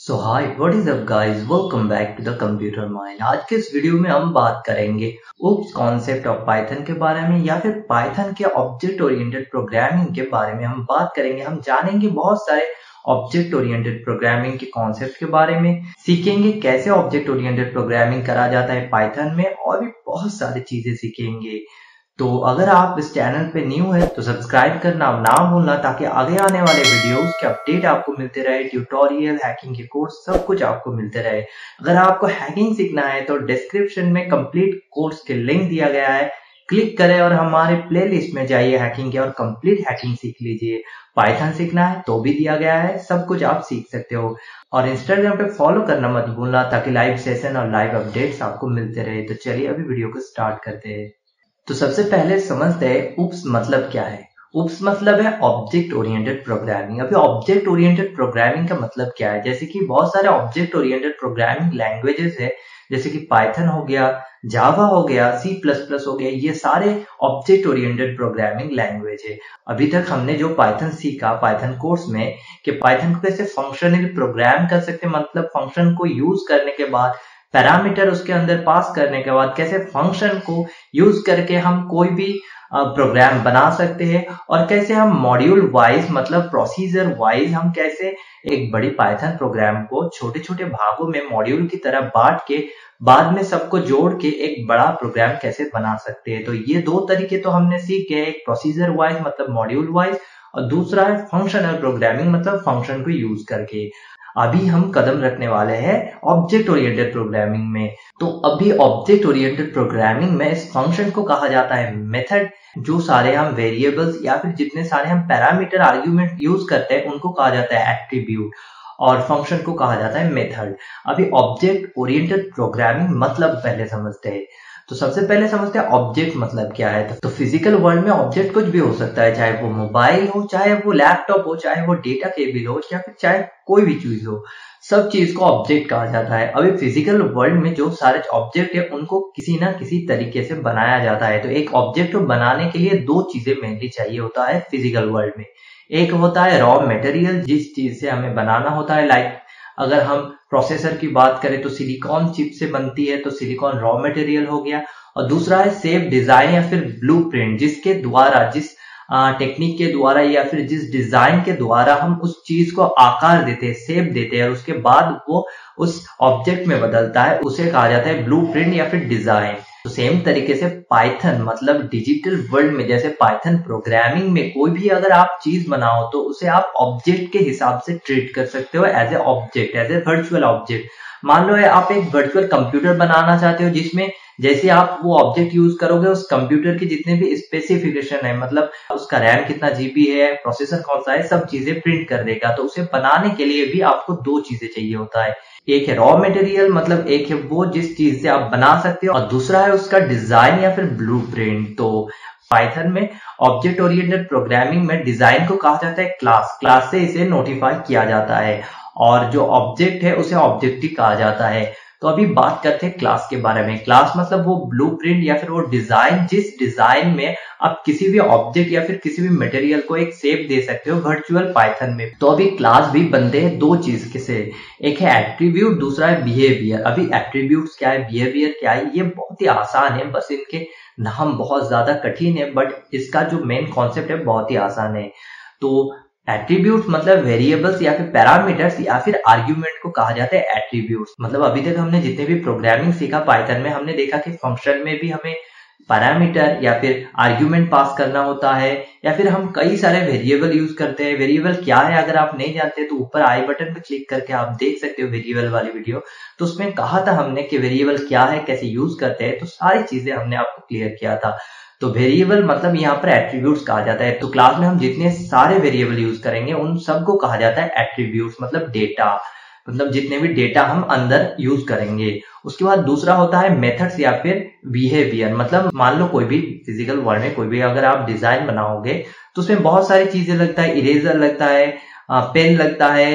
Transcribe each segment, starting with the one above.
So hi what is up guys welcome back to the computer mind आज के इस video में हम बात करेंगे ओप्स कॉन्सेप्ट ऑफ पाइथन के बारे में या फिर पाइथन के ऑब्जेक्ट ओरिएंटेड प्रोग्रामिंग के बारे में हम बात करेंगे हम जानेंगे बहुत सारे ऑब्जेक्ट ओरिएंटेड प्रोग्रामिंग के कॉन्सेप्ट के बारे में सीखेंगे कैसे ऑब्जेक्ट ओरिएंटेड प्रोग्रामिंग करा जाता है पाइथन में और भी बहुत सारी चीजें सीखेंगे तो अगर आप इस चैनल पे न्यू है तो सब्सक्राइब करना ना भूलना ताकि आगे आने वाले वीडियोस के अपडेट आपको मिलते रहे ट्यूटोरियल हैकिंग के कोर्स सब कुछ आपको मिलते रहे अगर आपको हैकिंग सीखना है तो डिस्क्रिप्शन में कंप्लीट कोर्स के लिंक दिया गया है क्लिक करें और हमारे प्लेलिस्ट में जाइए हैकिंग के और कंप्लीट हैकिंग सीख लीजिए पाइथन सीखना है तो भी दिया गया है सब कुछ आप सीख सकते हो और इंस्टाग्राम पे फॉलो करना मत भूलना ताकि लाइव सेशन और लाइव अपडेट्स आपको मिलते रहे तो चलिए अभी वीडियो को स्टार्ट करते हैं तो सबसे पहले समझते हैं उप्स मतलब क्या है उप्स मतलब है ऑब्जेक्ट ओरिएंटेड प्रोग्रामिंग अभी ऑब्जेक्ट ओरिएंटेड प्रोग्रामिंग का मतलब क्या है जैसे कि बहुत सारे ऑब्जेक्ट ओरिएंटेड प्रोग्रामिंग लैंग्वेजेस है जैसे कि पाइथन हो गया जावा हो गया सी प्लस प्लस हो गया ये सारे ऑब्जेक्ट ओरिएंटेड प्रोग्रामिंग लैंग्वेज है अभी तक हमने जो पाइथन सीखा पाइथन कोर्स में कि पाइथन को कैसे फंक्शनली प्रोग्राम कर सकते मतलब फंक्शन को यूज करने के बाद पैरामीटर उसके अंदर पास करने के बाद कैसे फंक्शन को यूज करके हम कोई भी प्रोग्राम बना सकते हैं और कैसे हम मॉड्यूल वाइज मतलब प्रोसीजर वाइज हम कैसे एक बड़ी पाइथन प्रोग्राम को छोटे छोटे भागों में मॉड्यूल की तरह बांट के बाद में सबको जोड़ के एक बड़ा प्रोग्राम कैसे बना सकते हैं तो ये दो तरीके तो हमने सीख गए एक प्रोसीजर वाइज मतलब मॉड्यूल वाइज और दूसरा है फंक्शनल प्रोग्रामिंग मतलब फंक्शन को यूज करके अभी हम कदम रखने वाले हैं ऑब्जेक्ट ओरिएंटेड प्रोग्रामिंग में तो अभी ऑब्जेक्ट ओरिएंटेड प्रोग्रामिंग में इस फंक्शन को कहा जाता है मेथड जो सारे हम वेरिएबल्स या फिर जितने सारे हम पैरामीटर आर्ग्यूमेंट यूज करते हैं उनको कहा जाता है एट्रीब्यूट और फंक्शन को कहा जाता है मेथड अभी ऑब्जेक्ट ओरिएंटेड प्रोग्रामिंग मतलब पहले समझते हैं तो सबसे पहले समझते हैं ऑब्जेक्ट मतलब क्या है तो फिजिकल वर्ल्ड में ऑब्जेक्ट कुछ भी हो सकता है चाहे वो मोबाइल हो चाहे वो लैपटॉप हो चाहे वो डेटा केबल हो या फिर चाहे कोई भी चीज हो सब चीज को ऑब्जेक्ट कहा जाता है अभी फिजिकल वर्ल्ड में जो सारे ऑब्जेक्ट है उनको किसी ना किसी तरीके से बनाया जाता है तो एक ऑब्जेक्ट को बनाने के लिए दो चीजें मेनली चाहिए होता है फिजिकल वर्ल्ड में एक होता है रॉ मटेरियल जिस चीज से हमें बनाना होता है लाइक अगर हम प्रोसेसर की बात करें तो सिलिकॉन चिप से बनती है तो सिलिकॉन रॉ मटेरियल हो गया और दूसरा है सेफ डिजाइन या फिर ब्लू जिसके द्वारा जिस टेक्निक के द्वारा या फिर जिस डिजाइन के द्वारा हम उस चीज को आकार देते हैं सेप देते हैं और उसके बाद वो उस ऑब्जेक्ट में बदलता है उसे कहा जाता है ब्लू या फिर डिजाइन तो सेम तरीके से पाइथन मतलब डिजिटल वर्ल्ड में जैसे पाइथन प्रोग्रामिंग में कोई भी अगर आप चीज बनाओ तो उसे आप ऑब्जेक्ट के हिसाब से ट्रीट कर सकते हो as a object as a virtual object मान लो आप एक वर्चुअल कंप्यूटर बनाना चाहते हो जिसमें जैसे आप वो ऑब्जेक्ट यूज करोगे उस कंप्यूटर के जितने भी स्पेसिफिकेशन है मतलब उसका रैम कितना जीबी है प्रोसेसर कौन सा है सब चीजें प्रिंट कर देगा तो उसे बनाने के लिए भी आपको दो चीजें चाहिए होता है एक है रॉ मटेरियल मतलब एक है वो जिस चीज से आप बना सकते हो और दूसरा है उसका डिजाइन या फिर ब्लू तो पाइथन में ऑब्जेक्ट ओरिएंटेड प्रोग्रामिंग में डिजाइन को कहा जाता है क्लास क्लास से इसे नोटिफाई किया जाता है और जो ऑब्जेक्ट है उसे ऑब्जेक्टिव कहा जाता है तो अभी बात करते हैं क्लास के बारे में क्लास मतलब वो ब्लू या फिर वो डिजाइन जिस डिजाइन में आप किसी भी ऑब्जेक्ट या फिर किसी भी मटेरियल को एक सेप दे सकते हो वर्चुअल पाइथन में तो अभी क्लास भी बनते हैं दो चीज से एक है एट्रीब्यूट दूसरा है बिहेवियर अभी एट्रीब्यूट क्या है बिहेवियर क्या है ये बहुत ही आसान है बस इनके नाम बहुत ज्यादा कठिन है बट इसका जो मेन कॉन्सेप्ट है बहुत ही आसान है तो एट्रीब्यूट मतलब वेरिएबल्स या फिर पैरामीटर्स या फिर आर्ग्यूमेंट को कहा जाता है एट्रीब्यूट मतलब अभी तक हमने जितने भी प्रोग्रामिंग सीखा पाइथन में हमने देखा कि फंक्शन में भी हमें पैरामीटर या फिर आर्ग्यूमेंट पास करना होता है या फिर हम कई सारे वेरिएबल यूज करते हैं वेरिएबल क्या है अगर आप नहीं जानते तो ऊपर आई बटन पर क्लिक करके आप देख सकते हो वेरिएबल वाली वीडियो तो उसमें कहा था हमने कि वेरिएबल क्या है कैसे यूज करते हैं तो सारी चीजें हमने आपको क्लियर किया था तो वेरिएबल मतलब यहाँ पर एट्रीब्यूट्स कहा जाता है तो क्लास में हम जितने सारे वेरिएबल यूज करेंगे उन सबको कहा जाता है एट्रीब्यूट्स मतलब डेटा मतलब जितने भी डेटा हम अंदर यूज करेंगे उसके बाद दूसरा होता है मेथड्स या फिर बिहेवियर मतलब मान लो कोई भी फिजिकल वर्ल्ड में कोई भी अगर आप डिजाइन बनाओगे तो उसमें बहुत सारी चीजें लगता है इरेजर लगता है पेन लगता है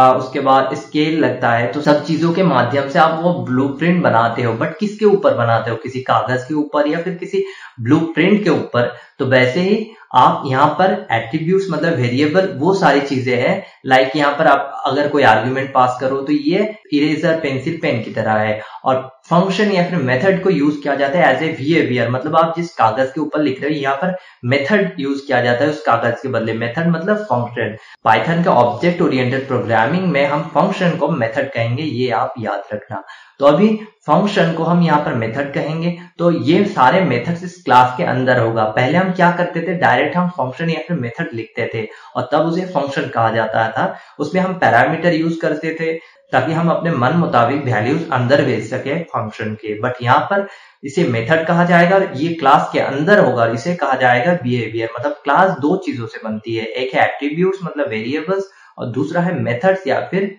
उसके बाद स्केल लगता है तो सब चीजों के माध्यम से आप वो ब्लू बनाते हो बट किसके ऊपर बनाते हो किसी कागज के ऊपर या फिर किसी ब्लू के ऊपर तो वैसे ही आप यहाँ पर एट्रीब्यूट्स मतलब वेरिएबल वो सारी चीजें हैं लाइक like यहाँ पर आप अगर कोई आर्ग्यूमेंट पास करो तो ये इरेजर पेंसिल पेन की तरह है और फंक्शन या फिर मेथड को यूज किया जाता है एज ए बिहेवियर मतलब आप जिस कागज के ऊपर लिख रहे हो यहाँ पर मेथड यूज किया जाता है उस कागज के बदले मेथड मतलब फंक्शन पाइथन के ऑब्जेक्ट ओरिएंटेड प्रोग्रामिंग में हम फंक्शन को मेथड कहेंगे ये आप याद रखना तो अभी फंक्शन को हम यहाँ पर मेथड कहेंगे तो ये सारे मेथड्स इस क्लास के अंदर होगा पहले हम क्या करते थे डायरेक्ट हम फंक्शन या फिर मेथड लिखते थे और तब उसे फंक्शन कहा जाता था उसमें हम पैरामीटर यूज करते थे ताकि हम अपने मन मुताबिक वैल्यूज अंदर भेज सके फंक्शन के बट यहाँ पर इसे मेथड कहा जाएगा और ये क्लास के अंदर होगा इसे कहा जाएगा बिहेवियर मतलब क्लास दो चीजों से बनती है एक है एक्टिव्यूट मतलब वेरिएबल्स और दूसरा है मेथड्स या फिर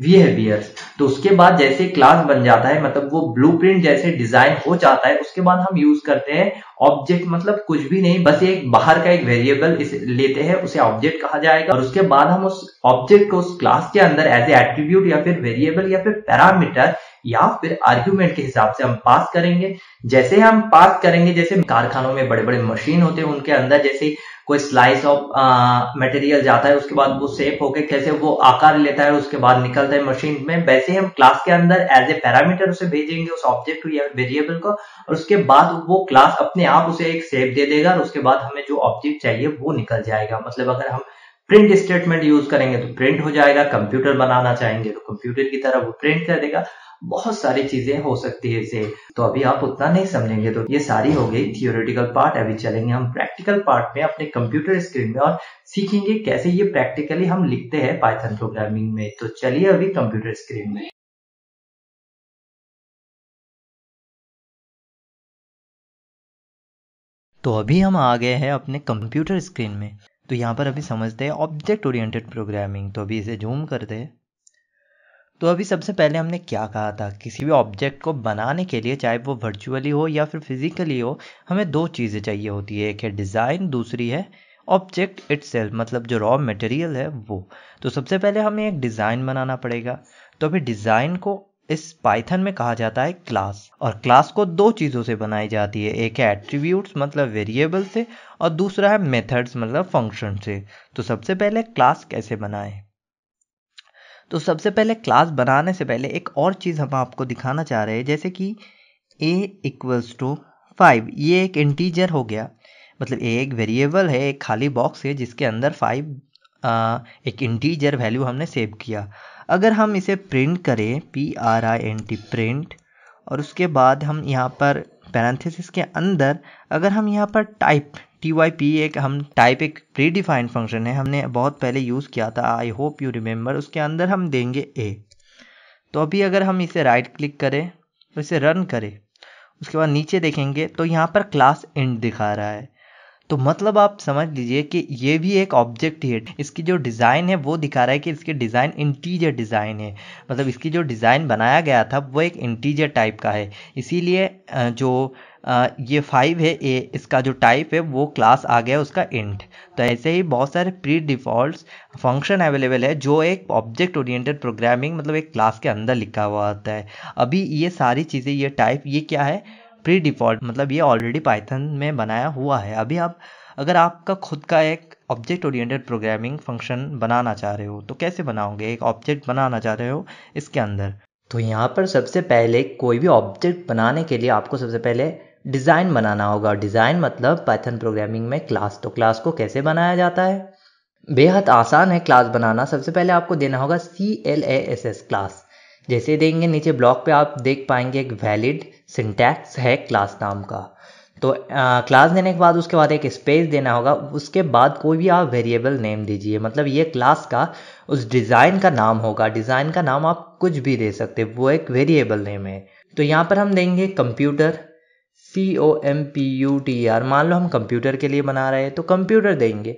बिहेवियर्स तो उसके बाद जैसे क्लास बन जाता है मतलब वो ब्लूप्रिंट जैसे डिजाइन हो जाता है उसके बाद हम यूज करते हैं ऑब्जेक्ट मतलब कुछ भी नहीं बस एक बाहर का एक वेरिएबल लेते हैं उसे ऑब्जेक्ट कहा जाएगा और उसके बाद हम उस ऑब्जेक्ट को उस क्लास के अंदर एज ए एट्रीब्यूट या फिर वेरिएबल या फिर पैरामीटर या फिर आर्ग्यूमेंट के हिसाब से हम पास करेंगे जैसे हम पास करेंगे जैसे कारखानों में बड़े बड़े मशीन होते हैं उनके अंदर जैसे कोई स्लाइस ऑफ मटेरियल जाता है उसके बाद वो सेफ होके कैसे वो आकार लेता है उसके बाद निकलता है मशीन में वैसे हम क्लास के अंदर एज ए पैरामीटर उसे भेजेंगे उस ऑब्जेक्ट या वेरिएबल को और उसके बाद वो क्लास अपने आप उसे एक सेप दे देगा और उसके बाद हमें जो ऑब्जेक्ट चाहिए वो निकल जाएगा मतलब अगर हम प्रिंट स्टेटमेंट यूज करेंगे तो प्रिंट हो जाएगा कंप्यूटर बनाना चाहेंगे तो कंप्यूटर की तरह वो प्रिंट कर देगा बहुत सारी चीजें हो सकती है इसे तो अभी आप उतना नहीं समझेंगे तो ये सारी हो गई थियोरिटिकल पार्ट अभी चलेंगे हम प्रैक्टिकल पार्ट में अपने कंप्यूटर स्क्रीन में और सीखेंगे कैसे ये प्रैक्टिकली हम लिखते हैं पाइथन प्रोग्रामिंग में तो चलिए अभी कंप्यूटर स्क्रीन में तो अभी हम आ गए हैं अपने कंप्यूटर स्क्रीन में तो यहाँ पर अभी समझते हैं ऑब्जेक्ट ओरिएंटेड प्रोग्रामिंग तो अभी इसे जूम करते हैं तो अभी सबसे पहले हमने क्या कहा था किसी भी ऑब्जेक्ट को बनाने के लिए चाहे वो वर्चुअली हो या फिर फिजिकली हो हमें दो चीज़ें चाहिए होती है एक है डिज़ाइन दूसरी है ऑब्जेक्ट इट मतलब जो रॉ मटेरियल है वो तो सबसे पहले हमें एक डिज़ाइन बनाना पड़ेगा तो अभी डिज़ाइन को इस पाइथन में कहा जाता है क्लास और क्लास को दो चीज़ों से बनाई जाती है एक है एट्रीब्यूट्स मतलब वेरिएबल से और दूसरा है मेथड्स मतलब फंक्शन से तो सबसे पहले क्लास कैसे बनाएं तो सबसे पहले क्लास बनाने से पहले एक और चीज़ हम आपको दिखाना चाह रहे हैं जैसे कि ए इक्वल्स टू फाइव ये एक इंटीजर हो गया मतलब ए एक वेरिएबल है एक खाली बॉक्स है जिसके अंदर फाइव एक इंटीजर वैल्यू हमने सेव किया अगर हम इसे प्रिंट करें P R I N T print और उसके बाद हम यहाँ पर पैरेंथेसिस के अंदर अगर हम यहाँ पर टाइप टी वाई पी एक हम टाइप एक प्री डिफाइंड फंक्शन है हमने बहुत पहले यूज़ किया था आई होप यू रिमेंबर उसके अंदर हम देंगे ए तो अभी अगर हम इसे राइट क्लिक करें तो इसे रन करें उसके बाद नीचे देखेंगे तो यहाँ पर क्लास इंट दिखा रहा है तो मतलब आप समझ लीजिए कि ये भी एक ऑब्जेक्ट ही है इसकी जो डिज़ाइन है वो दिखा रहा है कि इसके डिज़ाइन इंटीजर डिज़ाइन है मतलब इसकी जो डिज़ाइन बनाया गया था वो एक इंटीजर टाइप का है इसीलिए जो ये फाइव है ए इसका जो टाइप है वो क्लास आ गया उसका इंट तो ऐसे ही बहुत सारे प्री डिफ़ॉल्ट फंक्शन अवेलेबल है जो एक ऑब्जेक्ट ओरिएंटेड प्रोग्रामिंग मतलब एक क्लास के अंदर लिखा हुआ होता है अभी ये सारी चीज़ें ये टाइप ये क्या है प्री डिफॉल्ट मतलब ये ऑलरेडी पाइथन में बनाया हुआ है अभी आप अगर आपका खुद का एक ऑब्जेक्ट ओरिएंटेड प्रोग्रामिंग फंक्शन बनाना चाह रहे हो तो कैसे बनाओगे एक ऑब्जेक्ट बनाना चाह रहे हो इसके अंदर तो यहाँ पर सबसे पहले कोई भी ऑब्जेक्ट बनाने के लिए आपको सबसे पहले डिज़ाइन बनाना होगा डिज़ाइन मतलब पाइथन प्रोग्रामिंग में क्लास तो क्लास को कैसे बनाया जाता है बेहद आसान है क्लास बनाना सबसे पहले आपको देना होगा C L A S S class जैसे देंगे नीचे ब्लॉक पे आप देख पाएंगे एक वैलिड सिंटैक्स है क्लास नाम का तो आ, क्लास देने के बाद उसके बाद एक स्पेस देना होगा उसके बाद कोई भी आप वेरिएबल नेम दीजिए मतलब ये क्लास का उस डिज़ाइन का नाम होगा डिज़ाइन का नाम आप कुछ भी दे सकते वो एक वेरिएबल नेम है तो यहाँ पर हम देंगे computer C O M P U T R मान लो हम कंप्यूटर के लिए बना रहे हैं तो कंप्यूटर देंगे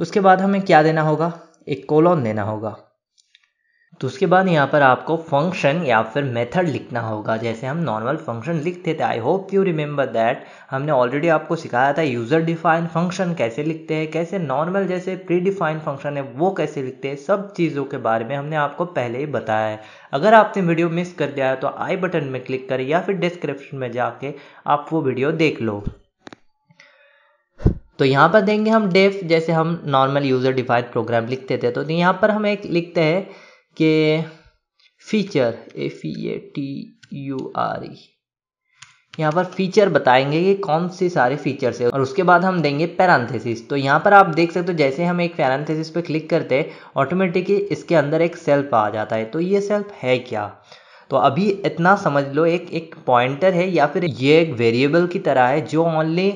उसके बाद हमें क्या देना होगा एक कोलॉन देना होगा तो उसके बाद यहाँ पर आपको फंक्शन या फिर मेथड लिखना होगा जैसे हम नॉर्मल फंक्शन लिखते थे I hope you remember that हमने ऑलरेडी आपको सिखाया था यूज़र डिफाइन फंक्शन कैसे लिखते हैं कैसे नॉर्मल जैसे प्री डिफाइन फंक्शन है वो कैसे लिखते हैं सब चीज़ों के बारे में हमने आपको पहले ही बताया है अगर आपने वीडियो मिस कर दिया है तो आई बटन में क्लिक करें या फिर डिस्क्रिप्शन में जाके आप वो वीडियो देख लो तो यहाँ पर देंगे हम डेफ जैसे हम नॉर्मल यूज़र डिफाइंड प्रोग्राम लिखते थे तो यहाँ पर हम एक लिखते हैं के feature A F A T U R E यहाँ पर फीचर बताएंगे कि कौन से सारे फीचर्स है और उसके बाद हम देंगे पैरानथेसिस तो यहाँ पर आप देख सकते हो जैसे हम एक पैरानथेसिस पे क्लिक करते हैं ऑटोमेटिकली इसके अंदर एक सेल्फ आ जाता है तो ये सेल्फ है क्या तो अभी इतना समझ लो एक एक पॉइंटर है या फिर ये एक वेरिएबल की तरह है जो ओनली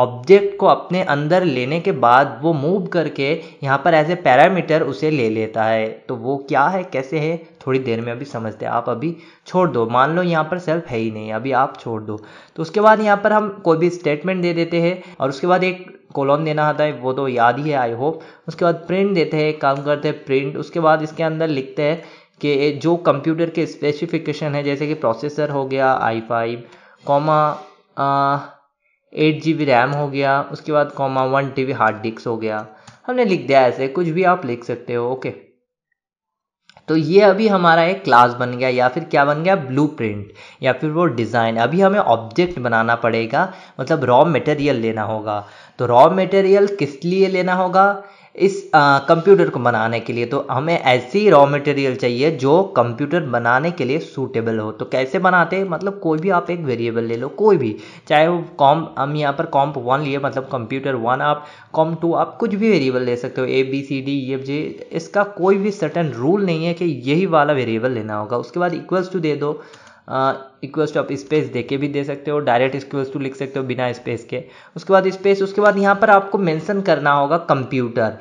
ऑब्जेक्ट को अपने अंदर लेने के बाद वो मूव करके यहाँ पर एज ए पैरामीटर उसे ले लेता है तो वो क्या है कैसे है थोड़ी देर में अभी समझते हैं आप अभी छोड़ दो मान लो यहाँ पर सेल्फ है ही नहीं अभी आप छोड़ दो तो उसके बाद यहाँ पर हम कोई भी स्टेटमेंट दे देते हैं और उसके बाद एक कॉलम देना आता है वो तो याद ही है आई होप उसके बाद प्रिंट देते हैं काम करते हैं प्रिंट उसके बाद इसके अंदर लिखते हैं कि जो कंप्यूटर के स्पेसिफिकेशन है जैसे कि प्रोसेसर हो गया I five comma eight ji B RAM हो गया उसके बाद comma one T B hard disk हो गया हमने लिख दिया ऐसे कुछ भी आप लिख सकते हो ओके तो ये अभी हमारा एक क्लास बन गया या फिर क्या बन गया प्रिंट या फिर वो डिज़ाइन अभी हमें ऑब्जेक्ट बनाना पड़ेगा मतलब रॉ मटेरियल लेना होगा तो रॉ मटेरियल किस लिए लेना होगा इस कंप्यूटर को बनाने के लिए तो हमें ऐसी रॉ मटेरियल चाहिए जो कंप्यूटर बनाने के लिए सूटेबल हो तो कैसे बनाते हैं मतलब कोई भी आप एक वेरिएबल ले लो कोई भी चाहे वो कॉम हम यहाँ पर कॉम्प वन लिए मतलब कंप्यूटर वन आप कॉम टू आप कुछ भी वेरिएबल ले सकते हो A B C D F J इसका कोई भी सर्टन रूल नहीं है कि यही वाला वेरिएबल लेना होगा उसके बाद इक्वल्स टू दे दो इक्वल्स टू आप स्पेस दे के भी दे सकते हो डायरेक्ट इक्वल्स टू लिख सकते हो बिना स्पेस के उसके बाद स्पेस उसके बाद यहाँ पर आपको मेंशन करना होगा कंप्यूटर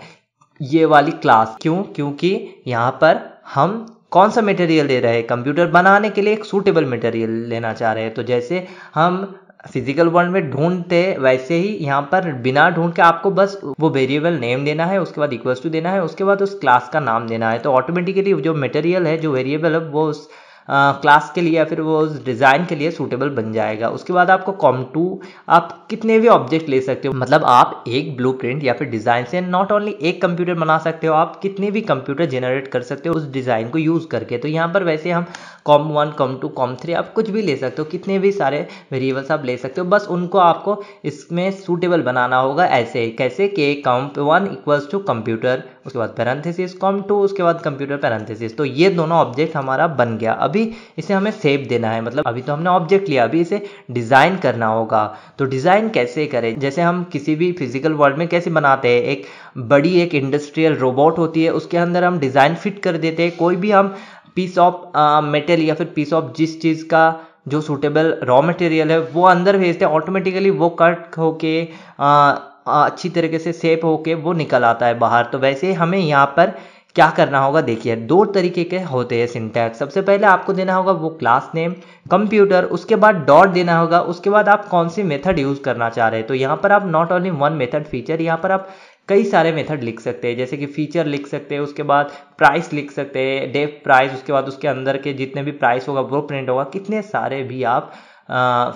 ये वाली क्लास क्यों क्योंकि यहाँ पर हम कौन सा मटेरियल दे रहे हैं कंप्यूटर बनाने के लिए एक सूटेबल मटेरियल लेना चाह रहे हैं तो जैसे हम फिजिकल वर्ल्ड में ढूंढते वैसे ही यहाँ पर बिना ढूंढ के आपको बस वो वेरिएबल नेम देना है उसके बाद इक्वल्स टू देना है उसके बाद उस क्लास का नाम देना है तो ऑटोमेटिकली जो मटेरियल है जो वेरिएबल है वो उस क्लास के लिए या फिर वो उस डिज़ाइन के लिए सूटेबल बन जाएगा उसके बाद आपको कॉम टू आप कितने भी ऑब्जेक्ट ले सकते हो मतलब आप एक ब्लू या फिर डिज़ाइन से नॉट ओनली एक कंप्यूटर बना सकते हो आप कितने भी कंप्यूटर जनरेट कर सकते हो उस डिज़ाइन को यूज़ करके तो यहाँ पर वैसे हम com one com two com three आप कुछ भी ले सकते हो कितने भी सारे वेरिएबल्स आप ले सकते हो बस उनको आपको इसमें सूटेबल बनाना होगा ऐसे ही कैसे कि com one equals to computer उसके बाद पैरेंथेसिस कॉम टू उसके बाद कंप्यूटर पैरेंथेसिस तो ये दोनों ऑब्जेक्ट हमारा बन गया अभी इसे हमें सेव देना है मतलब अभी तो हमने ऑब्जेक्ट लिया अभी इसे डिज़ाइन करना होगा तो डिज़ाइन कैसे करें जैसे हम किसी भी फिजिकल वर्ल्ड में कैसे बनाते हैं एक बड़ी एक इंडस्ट्रियल रोबोट होती है उसके अंदर हम डिज़ाइन फिट कर देते हैं कोई भी हम पीस ऑफ मेटल या फिर पीस ऑफ जिस चीज़ का जो सूटेबल रॉ मटेरियल है वो अंदर भेजते हैं ऑटोमेटिकली वो कट होके uh, uh, अच्छी तरीके से सेप होके वो निकल आता है बाहर तो वैसे ही हमें यहाँ पर क्या करना होगा देखिए दो तरीके के होते हैं सिंटैक्स सबसे पहले आपको देना होगा वो क्लास नेम कंप्यूटर उसके बाद डॉट देना होगा उसके बाद आप कौन सी मेथड यूज़ करना चाह रहे हैं तो यहाँ पर आप not only one method feature यहाँ पर आप कई सारे मेथड लिख सकते हैं जैसे कि फीचर लिख सकते हैं उसके बाद प्राइस लिख सकते हैं डेफ प्राइस उसके बाद उसके अंदर के जितने भी प्राइस होगा वो प्रिंट होगा कितने सारे भी आप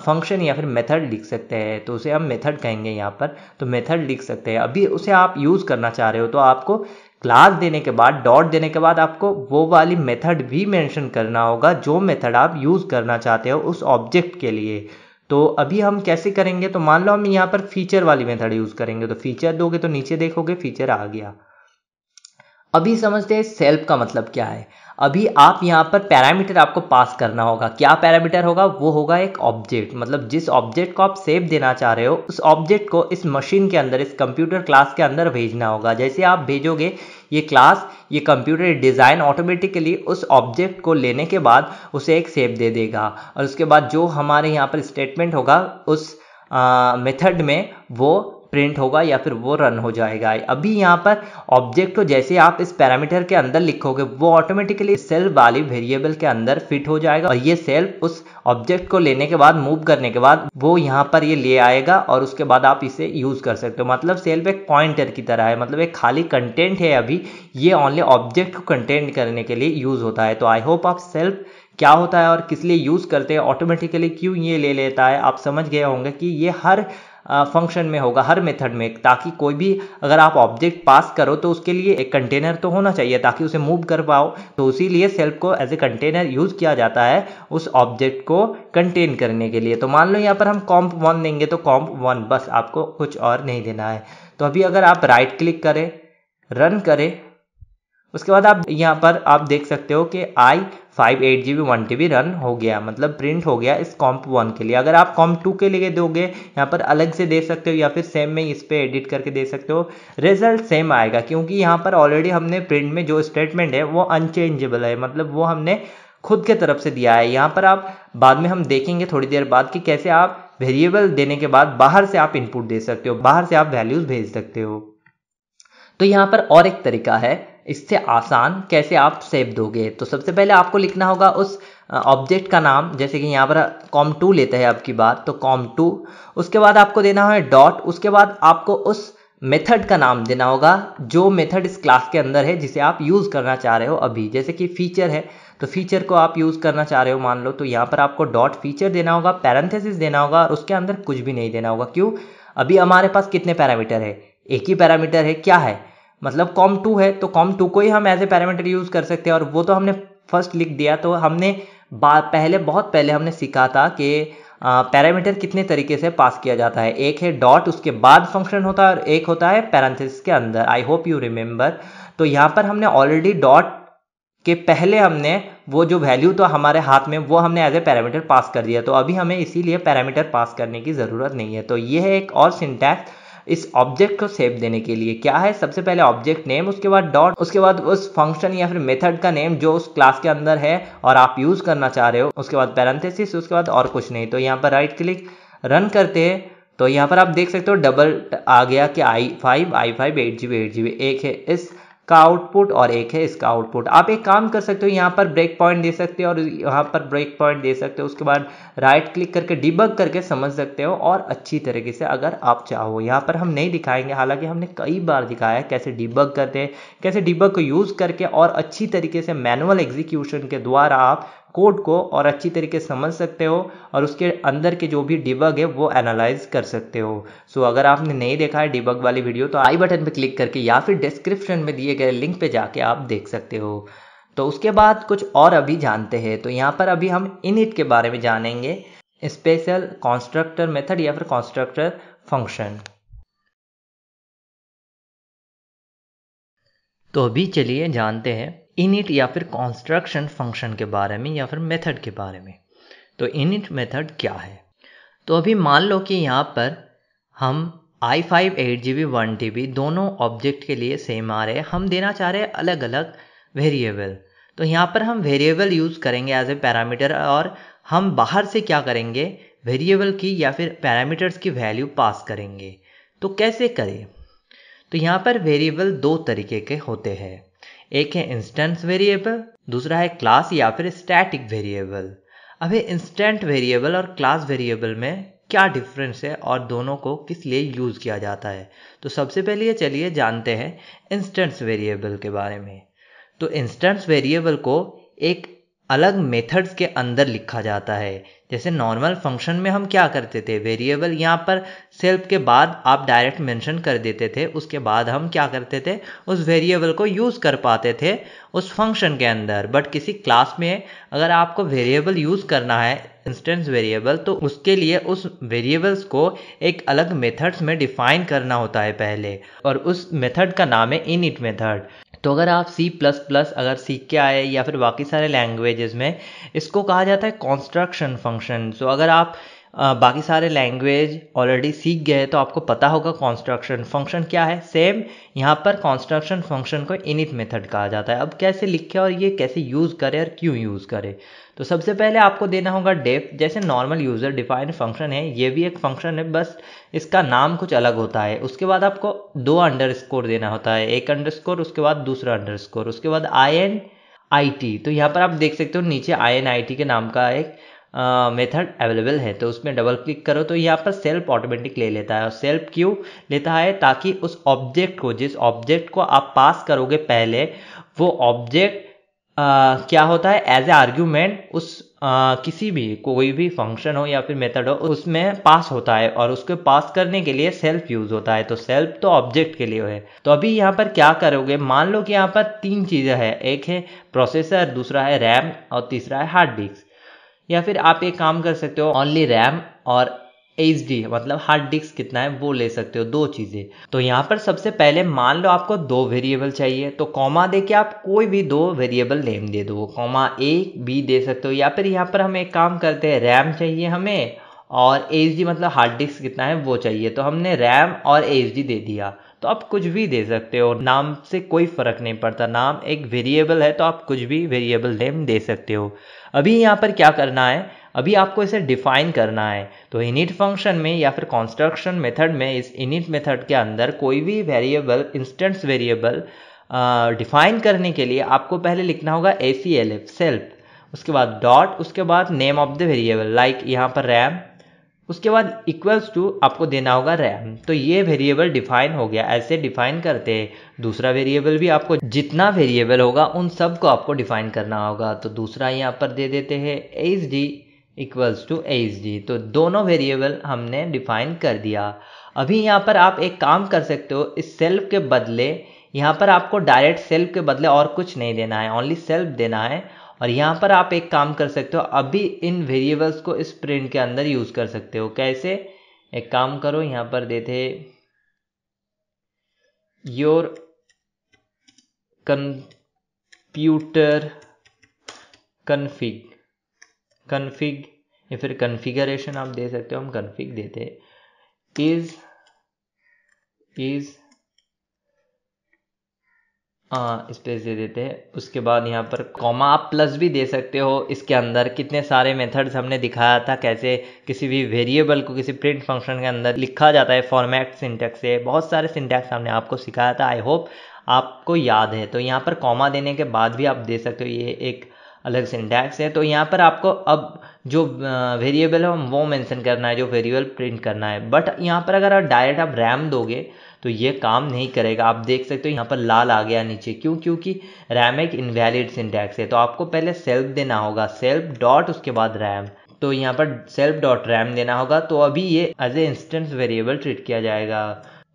फंक्शन या फिर मेथड लिख सकते हैं तो उसे हम मेथड कहेंगे यहाँ पर तो मेथड लिख सकते हैं अभी उसे आप यूज़ करना चाह रहे हो तो आपको क्लास देने के बाद डॉट देने के बाद आपको वो वाली मेथड भी मेंशन करना होगा जो मेथड आप यूज़ करना चाहते हो उस ऑब्जेक्ट के लिए तो अभी हम कैसे करेंगे तो मान लो हम यहाँ पर फीचर वाली मेथड यूज़ करेंगे तो फीचर दोगे तो नीचे देखोगे फीचर आ गया अभी समझते हैं सेल्फ का मतलब क्या है अभी आप यहाँ पर पैरामीटर आपको पास करना होगा क्या पैरामीटर होगा वो होगा एक ऑब्जेक्ट मतलब जिस ऑब्जेक्ट को आप सेव देना चाह रहे हो उस ऑब्जेक्ट को इस मशीन के अंदर इस कंप्यूटर क्लास के अंदर भेजना होगा जैसे आप भेजोगे ये क्लास ये कंप्यूटर डिज़ाइन ऑटोमेटिकली उस ऑब्जेक्ट को लेने के बाद उसे एक सेप दे देगा और उसके बाद जो हमारे यहाँ पर स्टेटमेंट होगा उस मेथड में वो प्रिंट होगा या फिर वो रन हो जाएगा अभी यहाँ पर ऑब्जेक्ट को जैसे आप इस पैरामीटर के अंदर लिखोगे वो ऑटोमेटिकली सेल वाली वेरिएबल के अंदर फिट हो जाएगा और ये सेल उस ऑब्जेक्ट को लेने के बाद मूव करने के बाद वो यहाँ पर ये ले आएगा और उसके बाद आप इसे यूज कर सकते हो मतलब सेल्फ एक पॉइंटर की तरह है मतलब एक खाली कंटेंट है अभी ये ओनली ऑब्जेक्ट को कंटेंट करने के लिए यूज होता है तो आई होप आप सेल्फ क्या होता है और किस लिए यूज़ करते हैं ऑटोमेटिकली क्यों ये ले लेता है आप समझ गए होंगे कि ये हर फंक्शन में होगा हर मेथड में ताकि कोई भी अगर आप ऑब्जेक्ट पास करो तो उसके लिए एक कंटेनर तो होना चाहिए ताकि उसे मूव कर पाओ तो उसीलिए सेल्फ को एज ए कंटेनर यूज़ किया जाता है उस ऑब्जेक्ट को कंटेन करने के लिए तो मान लो यहाँ पर हम कॉम्प वन देंगे तो कॉम्प वन बस आपको कुछ और नहीं देना है तो अभी अगर आप राइट क्लिक करें रन करें उसके बाद आप यहाँ पर आप देख सकते हो कि I five eight G B one T B run हो गया मतलब प्रिंट हो गया इस कॉम्प वन के लिए अगर आप कॉम्प टू के लिए दोगे यहाँ पर अलग से दे सकते हो या फिर सेम में इस पर एडिट करके दे सकते हो रिजल्ट सेम आएगा क्योंकि यहाँ पर ऑलरेडी हमने प्रिंट में जो स्टेटमेंट है वो अनचेंजेबल है मतलब वो हमने खुद के तरफ से दिया है यहाँ पर आप बाद में हम देखेंगे थोड़ी देर बाद कि कैसे आप वेरिएबल देने के बाद बाहर से आप इनपुट दे सकते हो बाहर से आप वैल्यूज भेज सकते हो तो यहाँ पर और एक तरीका है इससे आसान कैसे आप सेव दोगे तो सबसे पहले आपको लिखना होगा उस ऑब्जेक्ट का नाम जैसे कि यहाँ पर कॉम टू लेते हैं आपकी बात तो कॉम टू उसके बाद आपको देना है डॉट उसके बाद आपको उस मेथड का नाम देना होगा जो मेथड इस क्लास के अंदर है जिसे आप यूज़ करना चाह रहे हो अभी जैसे कि फीचर है तो फीचर को आप यूज़ करना चाह रहे हो मान लो तो यहाँ पर आपको डॉट फीचर देना होगा पैरेंथेसिस देना होगा और उसके अंदर कुछ भी नहीं देना होगा क्यों अभी हमारे पास कितने पैरामीटर है एक ही पैरामीटर है क्या है मतलब कॉम टू है तो कॉम टू को ही हम एज ए पैरामीटर यूज़ कर सकते हैं और वो तो हमने फर्स्ट लिख दिया तो हमने पहले बहुत पहले हमने सीखा था कि पैरामीटर कितने तरीके से पास किया जाता है एक है डॉट उसके बाद फंक्शन होता है और एक होता है पैरेंथिस के अंदर आई होप यू रिमेंबर तो यहाँ पर हमने ऑलरेडी डॉट के पहले हमने वो जो वैल्यू तो हमारे हाथ में वो हमने एज ए पैरामीटर पास कर दिया तो अभी हमें इसीलिए पैरामीटर पास करने की ज़रूरत नहीं है तो ये है एक और सिंटैक्स इस ऑब्जेक्ट को सेप देने के लिए क्या है सबसे पहले ऑब्जेक्ट नेम उसके बाद डॉट उसके बाद उस फंक्शन या फिर मेथड का नेम जो उस क्लास के अंदर है और आप यूज करना चाह रहे हो उसके बाद पैरेंथेसिस उसके बाद और कुछ नहीं तो यहाँ पर राइट क्लिक रन करते हैं तो यहाँ पर आप देख सकते हो डबल आ गया कि I five I five eight ji eight एट जी बी एक है इस का आउटपुट और एक है इसका आउटपुट आप एक काम कर सकते हो यहाँ पर ब्रेक पॉइंट दे सकते हो और यहाँ पर ब्रेक पॉइंट दे सकते हो उसके बाद राइट क्लिक करके डिबग करके समझ सकते हो और अच्छी तरीके से अगर आप चाहो यहाँ पर हम नहीं दिखाएंगे हालांकि हमने कई बार दिखाया है कैसे डिबग करते हैं कैसे डिबग को यूज़ करके और अच्छी तरीके से मैनुअल एग्जीक्यूशन के द्वारा आप कोड को और अच्छी तरीके से समझ सकते हो और उसके अंदर के जो भी डिबग है वो एनालाइज कर सकते हो सो so, अगर आपने नहीं देखा है डिबग वाली वीडियो तो आई बटन पर क्लिक करके या फिर डिस्क्रिप्शन में दिए गए लिंक पर जाके आप देख सकते हो तो उसके बाद कुछ और अभी जानते हैं तो यहाँ पर अभी हम इनिट के बारे में जानेंगे स्पेशल कॉन्स्ट्रक्टर मेथड या फिर कॉन्स्ट्रक्टर फंक्शन तो अभी चलिए जानते हैं इनिट या फिर कॉन्स्ट्रक्शन फंक्शन के बारे में या फिर मेथड के बारे में तो इनिट मेथड क्या है तो अभी मान लो कि यहाँ पर हम I five eight G B one T बी दोनों ऑब्जेक्ट के लिए सेम आ रहे हैं हम देना चाह रहे हैं अलग अलग वेरिएबल तो यहाँ पर हम वेरिएबल यूज़ करेंगे एज ए पैरामीटर और हम बाहर से क्या करेंगे वेरिएबल की या फिर पैरामीटर्स की वैल्यू पास करेंगे तो कैसे करें तो यहाँ पर वेरिएबल दो तरीके के होते हैं एक है इंस्टेंस वेरिएबल दूसरा है क्लास या फिर स्टैटिक वेरिएबल अभी इंस्टेंट वेरिएबल और क्लास वेरिएबल में क्या डिफरेंस है और दोनों को किस लिए यूज़ किया जाता है तो सबसे पहले चलिए जानते हैं इंस्टेंस वेरिएबल के बारे में तो इंस्टेंस वेरिएबल को एक अलग मेथड्स के अंदर लिखा जाता है जैसे नॉर्मल फंक्शन में हम क्या करते थे वेरिएबल यहाँ पर सेल्फ के बाद आप डायरेक्ट मेंशन कर देते थे उसके बाद हम क्या करते थे उस वेरिएबल को यूज़ कर पाते थे उस फंक्शन के अंदर बट किसी क्लास में अगर आपको वेरिएबल यूज़ करना है इंस्टेंस वेरिएबल तो उसके लिए उस वेरिएबल्स को एक अलग मेथड्स में डिफाइन करना होता है पहले और उस मेथड का नाम है इनिट मेथड तो अगर आप सी प्लस प्लस अगर सीख के आए या फिर बाकी सारे लैंग्वेजेस में इसको कहा जाता है कॉन्स्ट्रक्शन फंक्शन सो अगर आप आ, बाकी सारे लैंग्वेज ऑलरेडी सीख गए तो आपको पता होगा कॉन्स्ट्रक्शन फंक्शन क्या है सेम यहाँ पर कॉन्स्ट्रक्शन फंक्शन को इनिट मेथड कहा जाता है अब कैसे लिखे और ये कैसे यूज़ करें और क्यों यूज़ करें तो सबसे पहले आपको देना होगा डेफ जैसे नॉर्मल यूज़र डिफाइंड फंक्शन है ये भी एक फंक्शन है बस इसका नाम कुछ अलग होता है उसके बाद आपको दो अंडर स्कोर देना होता है एक अंडर स्कोर उसके बाद दूसरा अंडर स्कोर उसके बाद आई एन आई टी तो यहाँ पर आप देख सकते हो नीचे आई एन आई टी के नाम का एक मेथड uh, अवेलेबल है तो उसमें डबल क्लिक करो तो यहाँ पर सेल्फ ऑटोमेटिक ले लेता है और सेल्फ क्यों लेता है ताकि उस ऑब्जेक्ट को जिस ऑब्जेक्ट को आप पास करोगे पहले वो ऑब्जेक्ट uh, क्या होता है एज ए आर्ग्यूमेंट उस आ, किसी भी कोई भी फंक्शन हो या फिर मेथड हो उसमें पास होता है और उसको पास करने के लिए सेल्फ यूज होता है तो सेल्फ तो ऑब्जेक्ट के लिए है तो अभी यहाँ पर क्या करोगे मान लो कि यहाँ पर तीन चीज़ें हैं एक है प्रोसेसर दूसरा है रैम और तीसरा है हार्ड डिस्क या फिर आप एक काम कर सकते हो ओनली रैम और एच डी मतलब हार्ड डिस्क कितना है वो ले सकते हो दो चीज़ें तो यहाँ पर सबसे पहले मान लो आपको दो वेरिएबल चाहिए तो कॉमा दे के आप कोई भी दो वेरिएबल नेम दे दो कॉमा ए बी दे सकते हो या फिर यहाँ पर हम एक काम करते हैं रैम चाहिए हमें और एच डी मतलब हार्ड डिस्क कितना है वो चाहिए तो हमने रैम और एच डी दे दिया तो आप कुछ भी दे सकते हो नाम से कोई फ़र्क नहीं पड़ता नाम एक वेरिएबल है तो आप कुछ भी वेरिएबल नेम दे सकते हो अभी यहाँ पर क्या करना है अभी आपको इसे डिफाइन करना है तो इनिट फंक्शन में या फिर कंस्ट्रक्शन मेथड में इस इनिट मेथड के अंदर कोई भी वेरिएबल इंस्टेंस वेरिएबल डिफाइन करने के लिए आपको पहले लिखना होगा A C L F self उसके बाद डॉट उसके बाद name of the variable like यहाँ पर रैम उसके बाद इक्वल्स टू आपको देना होगा रैम तो ये वेरिएबल डिफाइन हो गया ऐसे डिफाइन करते हैं दूसरा वेरिएबल भी आपको जितना वेरिएबल होगा उन सब को आपको डिफाइन करना होगा तो दूसरा यहाँ पर दे देते हैं H D equals to H D तो दोनों वेरिएबल हमने डिफाइन कर दिया अभी यहाँ पर आप एक काम कर सकते हो इस सेल्फ के बदले यहाँ पर आपको डायरेक्ट सेल्फ के बदले और कुछ नहीं देना है ओनली सेल्फ देना है और यहाँ पर आप एक काम कर सकते हो अभी इन वेरिएबल्स को इस प्रिंट के अंदर यूज़ कर सकते हो कैसे एक काम करो यहाँ पर देते योर कंप्यूटर कन्फिग कन्फिग या फिर कन्फिगरेशन आप दे सकते हो हम कन्फिग देते हैं इज इज स्पेस दे देते हैं उसके बाद यहाँ पर कॉमा आप प्लस भी दे सकते हो इसके अंदर कितने सारे मेथड्स हमने दिखाया था कैसे किसी भी वेरिएबल को किसी प्रिंट फंक्शन के अंदर लिखा जाता है फॉर्मेट सिंटेक्स से बहुत सारे सिंटेक्स हमने आपको सिखाया था आई होप आपको याद है तो यहाँ पर कॉमा देने के बाद भी आप दे सकते हो ये एक अलग सिंटैक्स है तो यहाँ पर आपको अब जो वेरिएबल है वो मेंशन करना है जो वेरिएबल प्रिंट करना है बट यहाँ पर अगर आप डायरेक्ट आप रैम दोगे तो ये काम नहीं करेगा आप देख सकते हो यहाँ पर लाल आ गया नीचे क्यों क्योंकि रैम एक इनवैलिड सिंटैक्स है तो आपको पहले सेल्फ देना होगा सेल्फ डॉट उसके बाद रैम तो यहाँ पर सेल्फ डॉट रैम देना होगा तो अभी ये as a instance variable treat किया जाएगा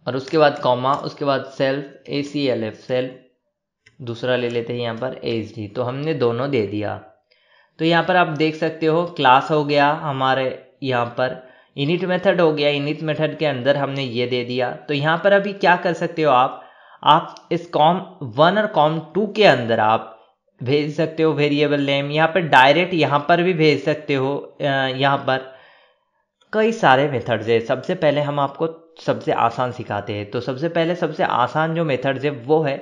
और उसके बाद कॉमा उसके बाद self A C L F self दूसरा ले लेते हैं यहाँ पर एच डी तो हमने दोनों दे दिया तो यहाँ पर आप देख सकते हो क्लास हो गया हमारे यहाँ पर इनिट मेथड हो गया इनिट मेथड के अंदर हमने ये दे दिया तो यहाँ पर अभी क्या कर सकते हो आप आप इस कॉम वन और कॉम टू के अंदर आप भेज सकते हो वेरिएबल नेम यहाँ पर डायरेक्ट यहाँ पर भी भेज सकते हो यहाँ पर कई सारे मेथड्स है सबसे पहले हम आपको सबसे आसान सिखाते हैं तो सबसे पहले सबसे आसान जो मेथड्स है वो है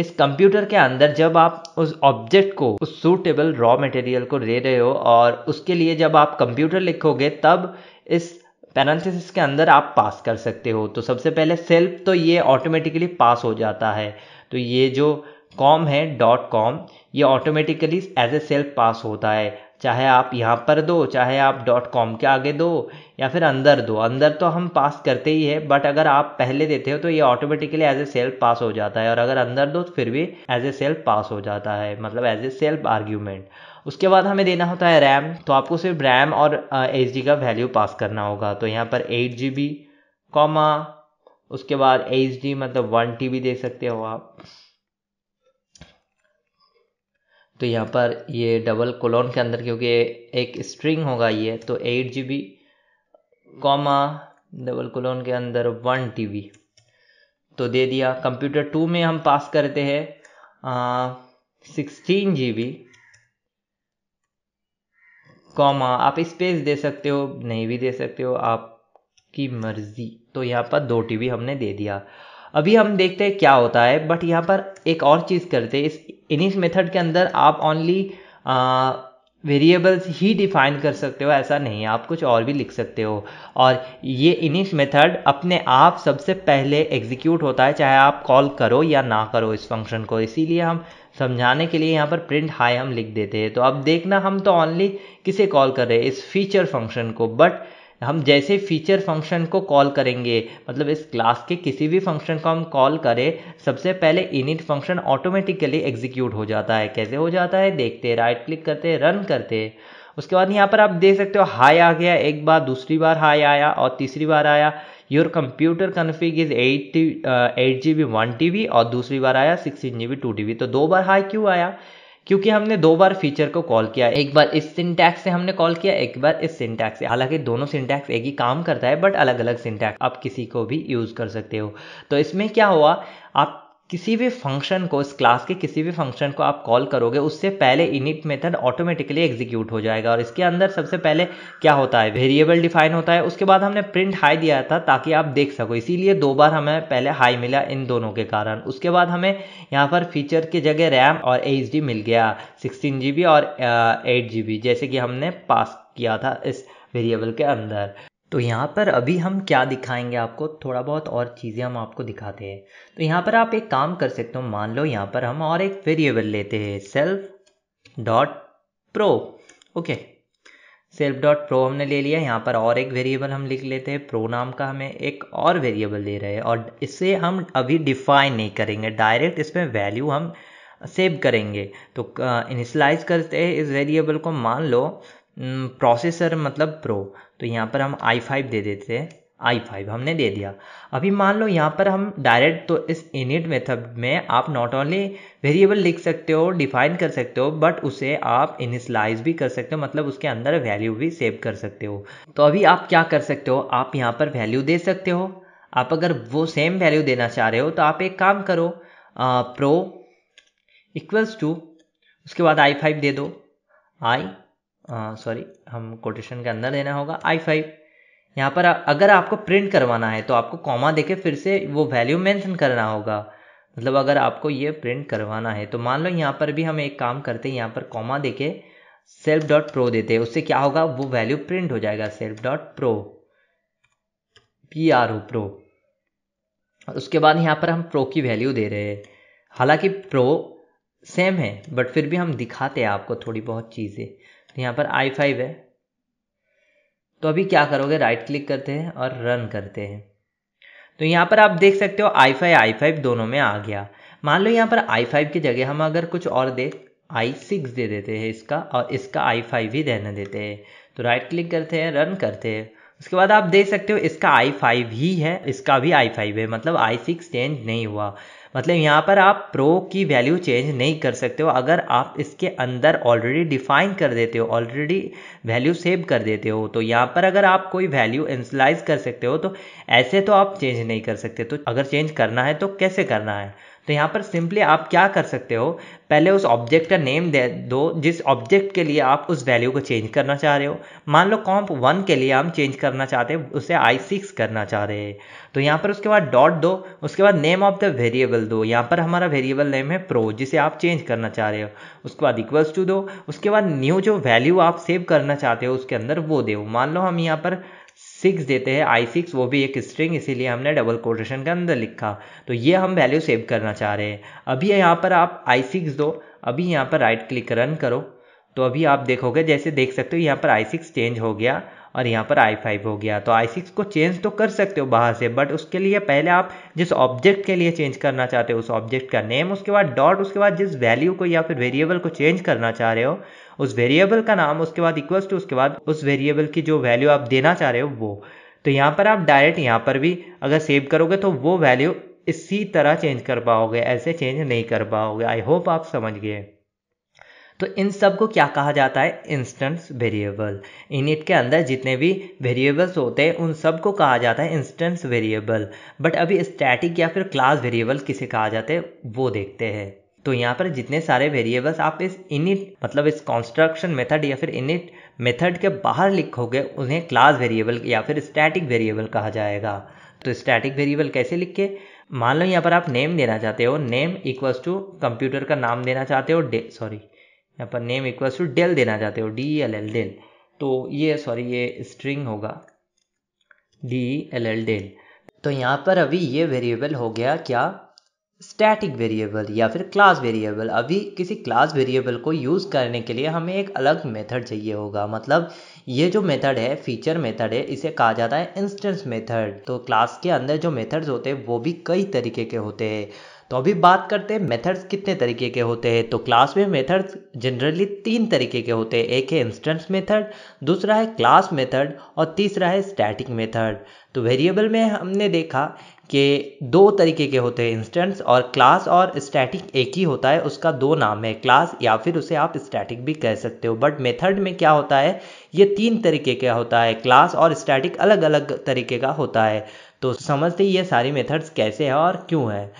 इस कंप्यूटर के अंदर जब आप उस ऑब्जेक्ट को उस सूटेबल रॉ मटेरियल को दे रहे हो और उसके लिए जब आप कंप्यूटर लिखोगे तब इस पेनालिसिस के अंदर आप पास कर सकते हो तो सबसे पहले सेल्फ तो ये ऑटोमेटिकली पास हो जाता है तो ये जो कॉम है डॉट कॉम ये automatically as a self pass होता है चाहे आप यहाँ पर दो चाहे आप डॉट कॉम के आगे दो या फिर अंदर दो अंदर तो हम पास करते ही है बट अगर आप पहले देते हो तो ये automatically as a self pass हो जाता है और अगर अंदर दो तो फिर भी एज ए सेल पास हो जाता है मतलब एज ए सेल्फ आर्ग्यूमेंट उसके बाद हमें देना होता है रैम तो आपको सिर्फ रैम और एच का वैल्यू पास करना होगा तो यहाँ पर एट जी बी कॉमा उसके बाद एच डी मतलब वन टी बी दे सकते हो आप तो यहाँ पर ये डबल कोलोन के अंदर क्योंकि एक स्ट्रिंग होगा ये तो eight G B comma double colon के अंदर वन टी बी तो दे दिया कंप्यूटर टू में हम पास करते हैं सिक्सटीन जी बी कॉमा आप स्पेस दे सकते हो नहीं भी दे सकते हो आपकी मर्जी तो यहाँ पर दो टी बी हमने दे दिया अभी हम देखते हैं क्या होता है बट यहाँ पर एक और चीज़ करते हैं इस इनिश मेथड के अंदर आप ओनली वेरिएबल्स ही डिफाइन कर सकते हो ऐसा नहीं है आप कुछ और भी लिख सकते हो और ये इनिश मेथड अपने आप सबसे पहले एग्जीक्यूट होता है चाहे आप कॉल करो या ना करो इस फंक्शन को इसीलिए हम समझाने के लिए यहाँ पर प्रिंट हाई हम लिख देते हैं तो अब देखना हम तो ओनली किसे कॉल कर रहे हैं इस फीचर फंक्शन को बट हम जैसे फीचर फंक्शन को कॉल करेंगे मतलब इस क्लास के किसी भी फंक्शन को हम कॉल करें सबसे पहले इनिट फंक्शन ऑटोमेटिकली एग्जीक्यूट हो जाता है कैसे हो जाता है देखते राइट क्लिक करते रन करते उसके बाद यहाँ पर आप देख सकते हो हाई आ गया एक बार दूसरी बार हाई आया और तीसरी बार आया your computer config is eight eight G B one T बी और दूसरी बार आया सिक्सटीन जी बी टू टी बी तो दो बार हाई क्यों आया क्योंकि हमने दो बार फीचर को कॉल किया एक बार इस सिंटैक्स से हमने कॉल किया एक बार इस सिंटैक्स से हालांकि दोनों सिंटैक्स एक ही काम करता है बट अलग अलग सिंटैक्स आप किसी को भी यूज़ कर सकते हो तो इसमें क्या हुआ आप किसी भी फंक्शन को इस क्लास के किसी भी फंक्शन को आप कॉल करोगे उससे पहले इनिट मेथड ऑटोमेटिकली एग्जीक्यूट हो जाएगा और इसके अंदर सबसे पहले क्या होता है वेरिएबल डिफाइन होता है उसके बाद हमने प्रिंट हाई दिया था ताकि आप देख सको इसीलिए दो बार हमें पहले हाई मिला इन दोनों के कारण उसके बाद हमें यहाँ पर फीचर की जगह रैम और एच मिल गया सिक्सटीन जी और एट जी जैसे कि हमने पास किया था इस वेरिएबल के अंदर तो यहाँ पर अभी हम क्या दिखाएंगे आपको थोड़ा बहुत और चीज़ें हम आपको दिखाते हैं तो यहाँ पर आप एक काम कर सकते हो मान लो यहाँ पर हम और एक वेरिएबल लेते हैं self dot pro okay self dot pro हमने ले लिया यहाँ पर और एक वेरिएबल हम लिख लेते हैं प्रो नाम का हमें एक और वेरिएबल दे रहे हैं और इसे हम अभी डिफाइन नहीं करेंगे डायरेक्ट इसमें वैल्यू हम सेव करेंगे तो इनिशलाइज uh, करते हैं इस वेरिएबल को मान लो प्रोसेसर हम्म, मतलब प्रो तो यहाँ पर हम आई फाइव दे देते हैं आई फाइव हमने दे दिया अभी मान लो यहाँ पर हम डायरेक्ट तो इस इनिट मेथड में आप नॉट ओनली वेरिएबल लिख सकते हो डिफाइन कर सकते हो बट उसे आप इनिशलाइज भी कर सकते हो मतलब उसके अंदर वैल्यू भी सेव कर सकते हो तो अभी आप क्या कर सकते हो आप यहाँ पर वैल्यू दे सकते हो आप अगर वो सेम वैल्यू देना चाह रहे हो तो आप एक काम करो प्रो इक्वल्स टू उसके बाद आई फाइव दे दो आई सॉरी हम कोटेशन के अंदर देना होगा आई फाइव यहाँ पर अगर आपको प्रिंट करवाना है तो आपको कॉमा देके फिर से वो वैल्यू मेंशन करना होगा मतलब अगर आपको ये प्रिंट करवाना है तो मान लो यहाँ पर भी हम एक काम करते हैं यहाँ पर कॉमा देके सेल्फ डॉट प्रो देते हैं उससे क्या होगा वो वैल्यू प्रिंट हो जाएगा self dot pro P R O pro उसके बाद यहाँ पर हम प्रो की वैल्यू दे रहे हैं हालांकि प्रो सेम है बट फिर भी हम दिखाते हैं आपको थोड़ी बहुत चीज़ें तो यहाँ पर आई फाइव है तो अभी क्या करोगे राइट क्लिक करते हैं और रन करते हैं तो यहाँ पर आप देख सकते हो आई i5 आई फाइव दोनों में आ गया मान लो यहाँ पर आई फाइव की जगह हम अगर कुछ और दे आई सिक्स दे देते हैं इसका और इसका आई फाइव ही रहने देते हैं तो राइट क्लिक करते हैं रन करते हैं उसके बाद आप देख सकते हो इसका आई फाइव ही है इसका भी आई फाइव है मतलब आई सिक्स चेंज नहीं हुआ मतलब यहाँ पर आप प्रो की वैल्यू चेंज नहीं कर सकते हो अगर आप इसके अंदर ऑलरेडी डिफाइन कर देते हो ऑलरेडी वैल्यू सेव कर देते हो तो यहाँ पर अगर आप कोई वैल्यू इंसलाइज कर सकते हो तो ऐसे तो आप चेंज नहीं कर सकते तो अगर चेंज करना है तो कैसे करना है तो यहाँ पर सिंपली आप क्या कर सकते हो पहले उस ऑब्जेक्ट का नेम दे दो जिस ऑब्जेक्ट के लिए आप उस वैल्यू को चेंज करना चाह रहे हो मान लो कॉम्प वन के लिए हम चेंज करना चाहते हैं उसे आई सिक्स करना चाह रहे हैं तो यहाँ पर उसके बाद डॉट दो उसके बाद नेम ऑफ द वेरिएबल दो यहाँ पर हमारा वेरिएबल नेम है प्रो जिसे आप चेंज करना चाह रहे हो उसके बाद इक्वल्स टू दो उसके बाद न्यू जो वैल्यू आप सेव करना चाहते हो उसके अंदर वो दो मान लो हम यहाँ पर सिक्स देते हैं आई सिक्स वो भी एक स्ट्रिंग इसीलिए हमने डबल कोटेशन के अंदर लिखा तो ये हम वैल्यू सेव करना चाह रहे हैं अभी यहाँ पर आप आई सिक्स दो अभी यहाँ पर राइट क्लिक रन करो तो अभी आप देखोगे जैसे देख सकते हो यहाँ पर आई सिक्स चेंज हो गया और यहाँ पर आई फाइव हो गया तो आई सिक्स को चेंज तो कर सकते हो बाहर से बट उसके लिए पहले आप जिस ऑब्जेक्ट के लिए चेंज करना चाहते हो उस ऑब्जेक्ट का नेम उसके बाद डॉट उसके बाद जिस वैल्यू को या फिर वेरिएबल को चेंज करना चाह रहे हो उस वेरिएबल का नाम उसके बाद इक्वल टू उसके बाद उस वेरिएबल की जो वैल्यू आप देना चाह रहे हो वो तो यहाँ पर आप डायरेक्ट यहाँ पर भी अगर सेव करोगे तो वो वैल्यू इसी तरह चेंज कर पाओगे ऐसे चेंज नहीं कर पाओगे आई होप आप समझ गए तो इन सब को क्या कहा जाता है इंस्टेंस वेरिएबल इनिट के अंदर जितने भी वेरिएबल्स होते हैं उन सब को कहा जाता है इंस्टेंस वेरिएबल बट अभी स्टैटिक या फिर क्लास वेरिएबल किसे कहा जाते हैं वो देखते हैं तो यहाँ पर जितने सारे वेरिएबल्स आप इस इनिट मतलब इस कॉन्स्ट्रक्शन मेथड या फिर इनिट मेथड के बाहर लिखोगे उन्हें क्लास वेरिएबल या फिर स्टैटिक वेरिएबल कहा जाएगा तो स्टैटिक वेरिएबल कैसे लिख के मान लो यहाँ पर आप नेम देना चाहते हो नेम इक्वल्स टू कंप्यूटर का नाम देना चाहते हो डे सॉरी यहाँ पर नेम इक्वल टू डेल देना चाहते हो डी एल एल डेल तो ये सॉरी ये स्ट्रिंग होगा डी एल एल डेल तो यहाँ पर अभी ये वेरिएबल हो गया क्या स्टैटिक वेरिएबल या फिर क्लास वेरिएबल अभी किसी क्लास वेरिएबल को यूज़ करने के लिए हमें एक अलग मेथड चाहिए होगा मतलब ये जो मेथड है फीचर मेथड है इसे कहा जाता है इंस्टेंस मेथड तो क्लास के अंदर जो मेथड्स होते हैं वो भी कई तरीके के होते हैं तो अभी बात करते हैं मेथड्स कितने तरीके के होते हैं तो क्लास में मेथड्स जनरली तीन तरीके के होते हैं एक है इंस्टेंस मेथड दूसरा है क्लास मेथड और तीसरा है स्टैटिक मेथड तो वेरिएबल में हमने देखा कि दो तरीके के होते हैं इंस्टेंस और क्लास और स्टैटिक एक ही होता है उसका दो नाम है क्लास या फिर उसे आप स्टैटिक भी कह सकते हो बट मेथड में क्या होता है ये तीन तरीके का होता है क्लास और स्टैटिक अलग अलग तरीके का होता है तो समझते ये सारी मेथड्स कैसे हैं और क्यों हैं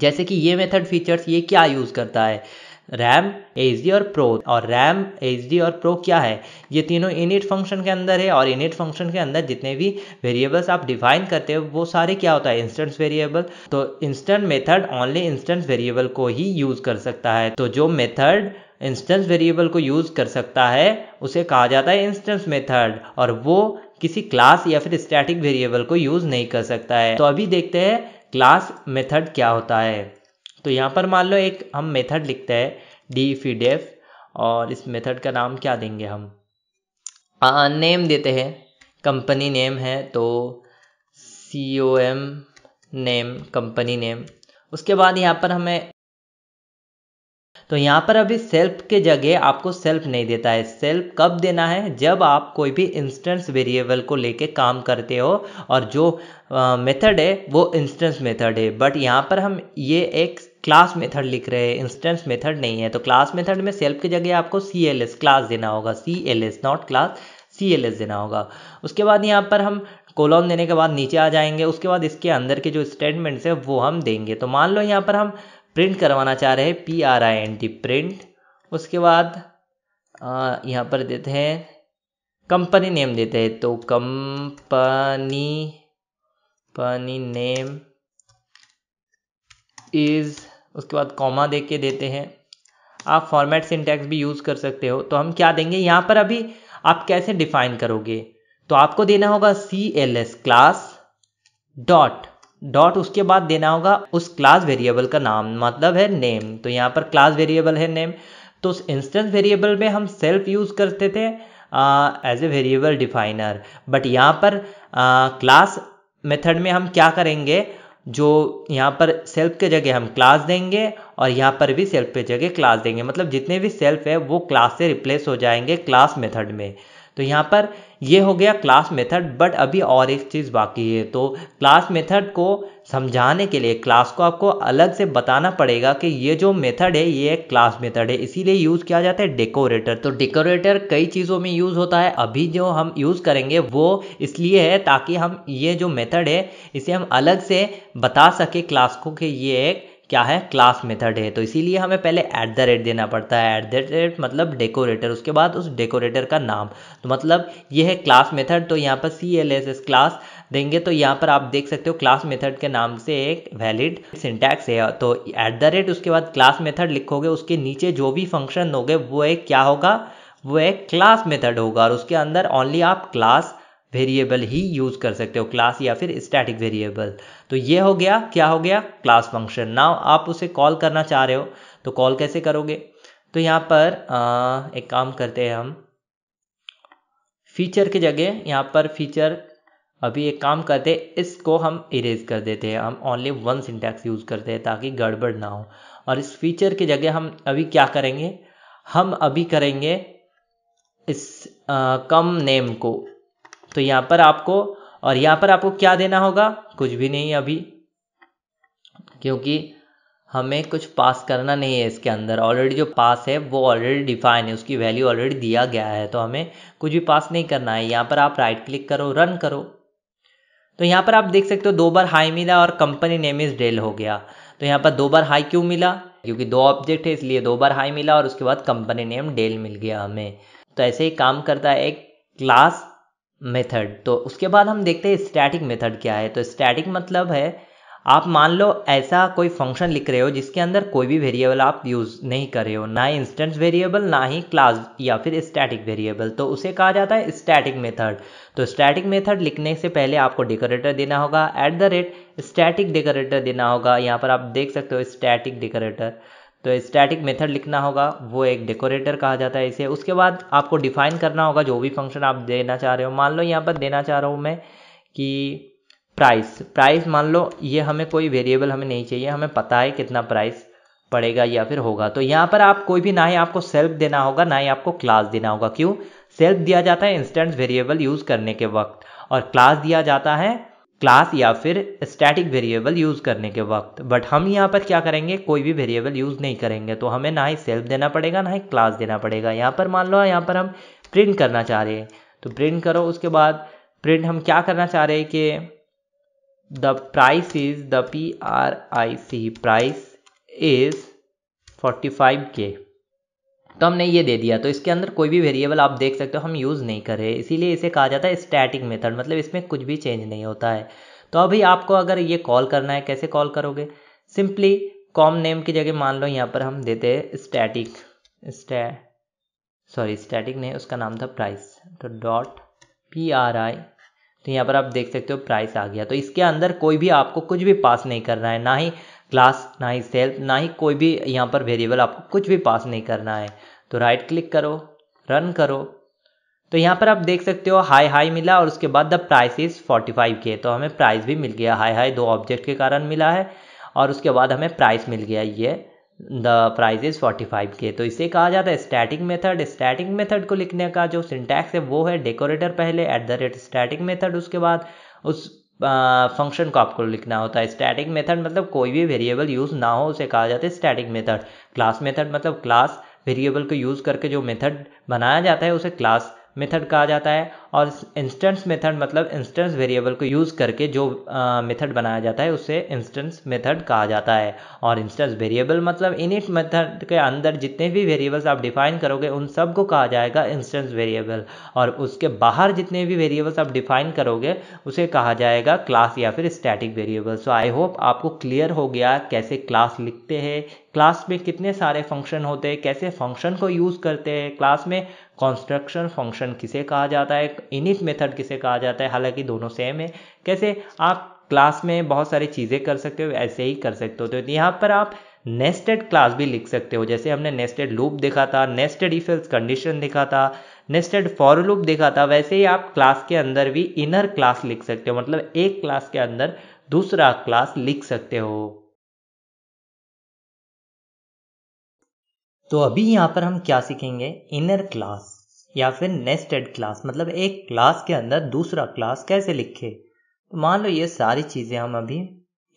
जैसे कि ये मेथड फीचर्स ये क्या यूज़ करता है रैम एच और प्रो और रैम एच और प्रो क्या है ये तीनों इनिट फंक्शन के अंदर है और इनिट फंक्शन के अंदर जितने भी वेरिएबल्स आप डिफाइन करते हो वो सारे क्या होता है इंस्टेंस वेरिएबल तो instant method only instance variable को ही यूज़ कर सकता है तो जो मेथड इंस्टेंस वेरिएबल को यूज़ कर सकता है उसे कहा जाता है इंस्टेंस मेथड और वो किसी क्लास या फिर स्टैटिक वेरिएबल को यूज़ नहीं कर सकता है तो अभी देखते हैं क्लास मेथड क्या होता है तो यहाँ पर मान लो एक हम मेथड लिखते हैं डी फी डेफ और इस मेथड का नाम क्या देंगे हम आ, नेम देते हैं कंपनी नेम है तो C O M name company name उसके बाद यहाँ पर हमें तो यहाँ पर अभी सेल्फ के जगह आपको सेल्फ नहीं देता है सेल्फ कब देना है जब आप कोई भी इंस्टेंस वेरिएबल को लेके काम करते हो और जो मेथड है वो इंस्टेंस मेथड है बट यहाँ पर हम ये एक क्लास मेथड लिख रहे हैं इंस्टेंस मेथड नहीं है तो क्लास मेथड में सेल्फ की जगह आपको सी एल एस क्लास देना होगा C L S not class C L S देना होगा उसके बाद यहाँ पर हम कोलॉन देने के बाद नीचे आ जाएंगे उसके बाद इसके अंदर के जो स्टेटमेंट्स है वो हम देंगे तो मान लो यहाँ पर हम प्रिंट करवाना चाह रहे हैं P R I N T print उसके बाद यहाँ पर देते हैं कंपनी नेम देते हैं तो कंपनी पनी नेम इज़ उसके बाद कॉमा दे के देते हैं आप फॉर्मेट सिंटैक्स भी यूज़ कर सकते हो तो हम क्या देंगे यहाँ पर अभी आप कैसे डिफाइन करोगे तो आपको देना होगा C L S class dot dot उसके बाद देना होगा उस क्लास वेरिएबल का नाम मतलब है नेम तो यहाँ पर क्लास वेरिएबल है नेम तो उस इंस्टेंस वेरिएबल में हम सेल्फ यूज़ करते थे as a variable definer but यहाँ पर क्लास मेथड में हम क्या करेंगे जो यहाँ पर सेल्फ के जगह हम क्लास देंगे और यहाँ पर भी सेल्फ के जगह क्लास देंगे मतलब जितने भी सेल्फ है वो क्लास से रिप्लेस हो जाएंगे क्लास मेथड में तो यहाँ पर ये हो गया क्लास मेथड बट अभी और एक चीज़ बाकी है तो क्लास मेथड को समझाने के लिए क्लास को आपको अलग से बताना पड़ेगा कि ये जो मेथड है ये क्लास मेथड है इसीलिए यूज़ किया जाता है डेकोरेटर तो डेकोरेटर कई चीज़ों में यूज़ होता है अभी जो हम यूज़ करेंगे वो इसलिए है ताकि हम ये जो मेथड है इसे हम अलग से बता सके क्लास को कि ये एक क्या है क्लास मेथड है तो इसीलिए हमें पहले ऐट द रेट देना पड़ता है ऐट द रेट मतलब डेकोरेटर उसके बाद उस डेकोरेटर का नाम तो मतलब ये है क्लास मेथड तो यहाँ पर C L S S class देंगे तो यहाँ पर आप देख सकते हो क्लास मेथड के नाम से एक वैलिड सिंटैक्स है तो ऐट द रेट उसके बाद क्लास मेथड लिखोगे उसके नीचे जो भी फंक्शन होगे वो एक क्या होगा वो एक क्लास मेथड होगा और उसके अंदर ओनली आप क्लास वेरिएबल ही यूज़ कर सकते हो क्लास या फिर स्टैटिक वेरिएबल तो ये हो गया क्या हो गया क्लास फंक्शन नाउ आप उसे कॉल करना चाह रहे हो तो कॉल कैसे करोगे तो यहाँ पर आ, एक काम करते हैं हम फीचर की जगह यहाँ पर फीचर अभी एक काम करते इसको हम इरेज कर देते हैं हम ओनली वन सिंटैक्स यूज़ करते हैं ताकि गड़बड़ ना हो और इस फीचर की जगह हम अभी क्या करेंगे हम अभी करेंगे इस आ, कम नेम को तो यहाँ पर आपको और यहाँ पर आपको क्या देना होगा कुछ भी नहीं अभी क्योंकि हमें कुछ पास करना नहीं है इसके अंदर ऑलरेडी जो पास है वो ऑलरेडी डिफाइन है उसकी वैल्यू ऑलरेडी दिया गया है तो हमें कुछ भी पास नहीं करना है यहाँ पर आप राइट क्लिक करो रन करो तो यहाँ पर आप देख सकते हो दो बार हाई मिला और कंपनी नेम इज डेल हो गया तो यहाँ पर दो बार हाई क्यों मिला क्योंकि दो ऑब्जेक्ट है इसलिए दो बार हाई मिला और उसके बाद कंपनी नेम डेल मिल गया हमें तो ऐसे ही काम करता है एक क्लास मेथड तो उसके बाद हम देखते हैं स्टैटिक मेथड क्या है तो स्टैटिक मतलब है आप मान लो ऐसा कोई फंक्शन लिख रहे हो जिसके अंदर कोई भी वेरिएबल आप यूज़ नहीं कर रहे हो ना ही इंस्टेंस वेरिएबल ना ही क्लास या फिर स्टैटिक वेरिएबल तो उसे कहा जाता है स्टैटिक मेथड तो स्टैटिक मेथड लिखने से पहले आपको डेकोरेटर देना होगा at the rate static decorator देना होगा यहाँ पर आप देख सकते हो स्टैटिक डेकोरेटर तो स्टैटिक मेथड लिखना होगा वो एक डेकोरेटर कहा जाता है इसे उसके बाद आपको डिफाइन करना होगा जो भी फंक्शन आप देना चाह रहे हो मान लो यहाँ पर देना चाह रहा हूँ मैं कि प्राइस प्राइस मान लो ये हमें कोई वेरिएबल हमें नहीं चाहिए हमें पता है कितना प्राइस पड़ेगा या फिर होगा तो यहाँ पर आप कोई भी ना ही आपको सेल्फ देना होगा ना ही आपको क्लास देना होगा क्यों सेल्फ दिया जाता है इंस्टेंट वेरिएबल यूज़ करने के वक्त और क्लास दिया जाता है क्लास या फिर स्टैटिक वेरिएबल यूज़ करने के वक्त बट हम यहाँ पर क्या करेंगे कोई भी वेरिएबल यूज़ नहीं करेंगे तो हमें ना ही सेल्फ देना पड़ेगा ना ही क्लास देना पड़ेगा यहाँ पर मान लो यहाँ पर हम प्रिंट करना चाह रहे हैं तो प्रिंट करो उसके बाद प्रिंट हम क्या करना चाह रहे हैं कि the price is the P R I C price is forty five K तो हमने ये दे दिया तो इसके अंदर कोई भी वेरिएबल आप देख सकते हो हम यूज़ नहीं कर रहे इसीलिए इसे कहा जाता है स्टैटिक मेथड मतलब इसमें कुछ भी चेंज नहीं होता है तो अभी आपको अगर ये कॉल करना है कैसे कॉल करोगे सिंपली कॉम नेम की जगह मान लो यहाँ पर हम देते हैं स्टैटिक स्टै सॉरी स्टैटिक नहीं उसका नाम था प्राइस तो डॉट पी आर आई तो यहाँ पर आप देख सकते हो प्राइस आ गया तो इसके अंदर कोई भी आपको कुछ भी पास नहीं करना है ना ही क्लास ना ही सेल्फ ना ही कोई भी यहाँ पर वेरिएबल आपको कुछ भी पास नहीं करना है तो राइट क्लिक करो रन करो तो यहाँ पर आप देख सकते हो हाई हाई मिला और उसके बाद the price is forty five K तो हमें प्राइस भी मिल गया हाई हाई दो ऑब्जेक्ट के कारण मिला है और उसके बाद हमें प्राइस मिल गया ये the price is forty five K तो इसे कहा जाता है स्टैटिक मेथड स्टैटिक मेथड को लिखने का जो सिंटैक्स है वो है डेकोरेटर पहले at the rate static method उसके बाद उस फंक्शन को आपको लिखना होता है स्टैटिक मेथड मतलब कोई भी वेरिएबल यूज़ ना हो उसे कहा जाता है स्टैटिक मेथड क्लास मेथड मतलब क्लास वेरिएबल को यूज़ करके जो मेथड बनाया जाता है उसे क्लास मेथड कहा जाता है और इंस्टेंस मेथड मतलब इंस्टेंस वेरिएबल को यूज़ करके जो मेथड बनाया जाता है उसे इंस्टेंस मेथड कहा जाता है और इंस्टेंस वेरिएबल मतलब इनिट मेथड के अंदर जितने भी वेरिएबल्स आप डिफाइन करोगे उन सब को कहा जाएगा इंस्टेंस वेरिएबल और उसके बाहर जितने भी वेरिएबल्स आप डिफाइन करोगे उसे कहा जाएगा क्लास या फिर static variable so I hope आपको क्लियर हो गया कैसे क्लास लिखते हैं क्लास में कितने सारे फंक्शन होते हैं कैसे फंक्शन को यूज़ करते हैं क्लास में कॉन्स्ट्रक्शन फंक्शन किसे कहा जाता है इनिट मेथड किसे कहा जाता है हालांकि दोनों सेम है कैसे आप क्लास में बहुत सारी चीज़ें कर सकते हो ऐसे ही कर सकते हो तो यहाँ पर आप नेस्टेड क्लास भी लिख सकते हो जैसे हमने नेस्टेड लूप देखा था नेस्टेड इफ कंडीशन देखा था नेस्टेड फॉर लूप देखा था वैसे ही आप क्लास के अंदर भी इनर क्लास लिख सकते हो मतलब एक क्लास के अंदर दूसरा क्लास लिख सकते हो तो अभी यहाँ पर हम क्या सीखेंगे इनर क्लास या फिर नेस्टेड क्लास मतलब एक क्लास के अंदर दूसरा क्लास कैसे लिखे तो मान लो ये सारी चीज़ें हम अभी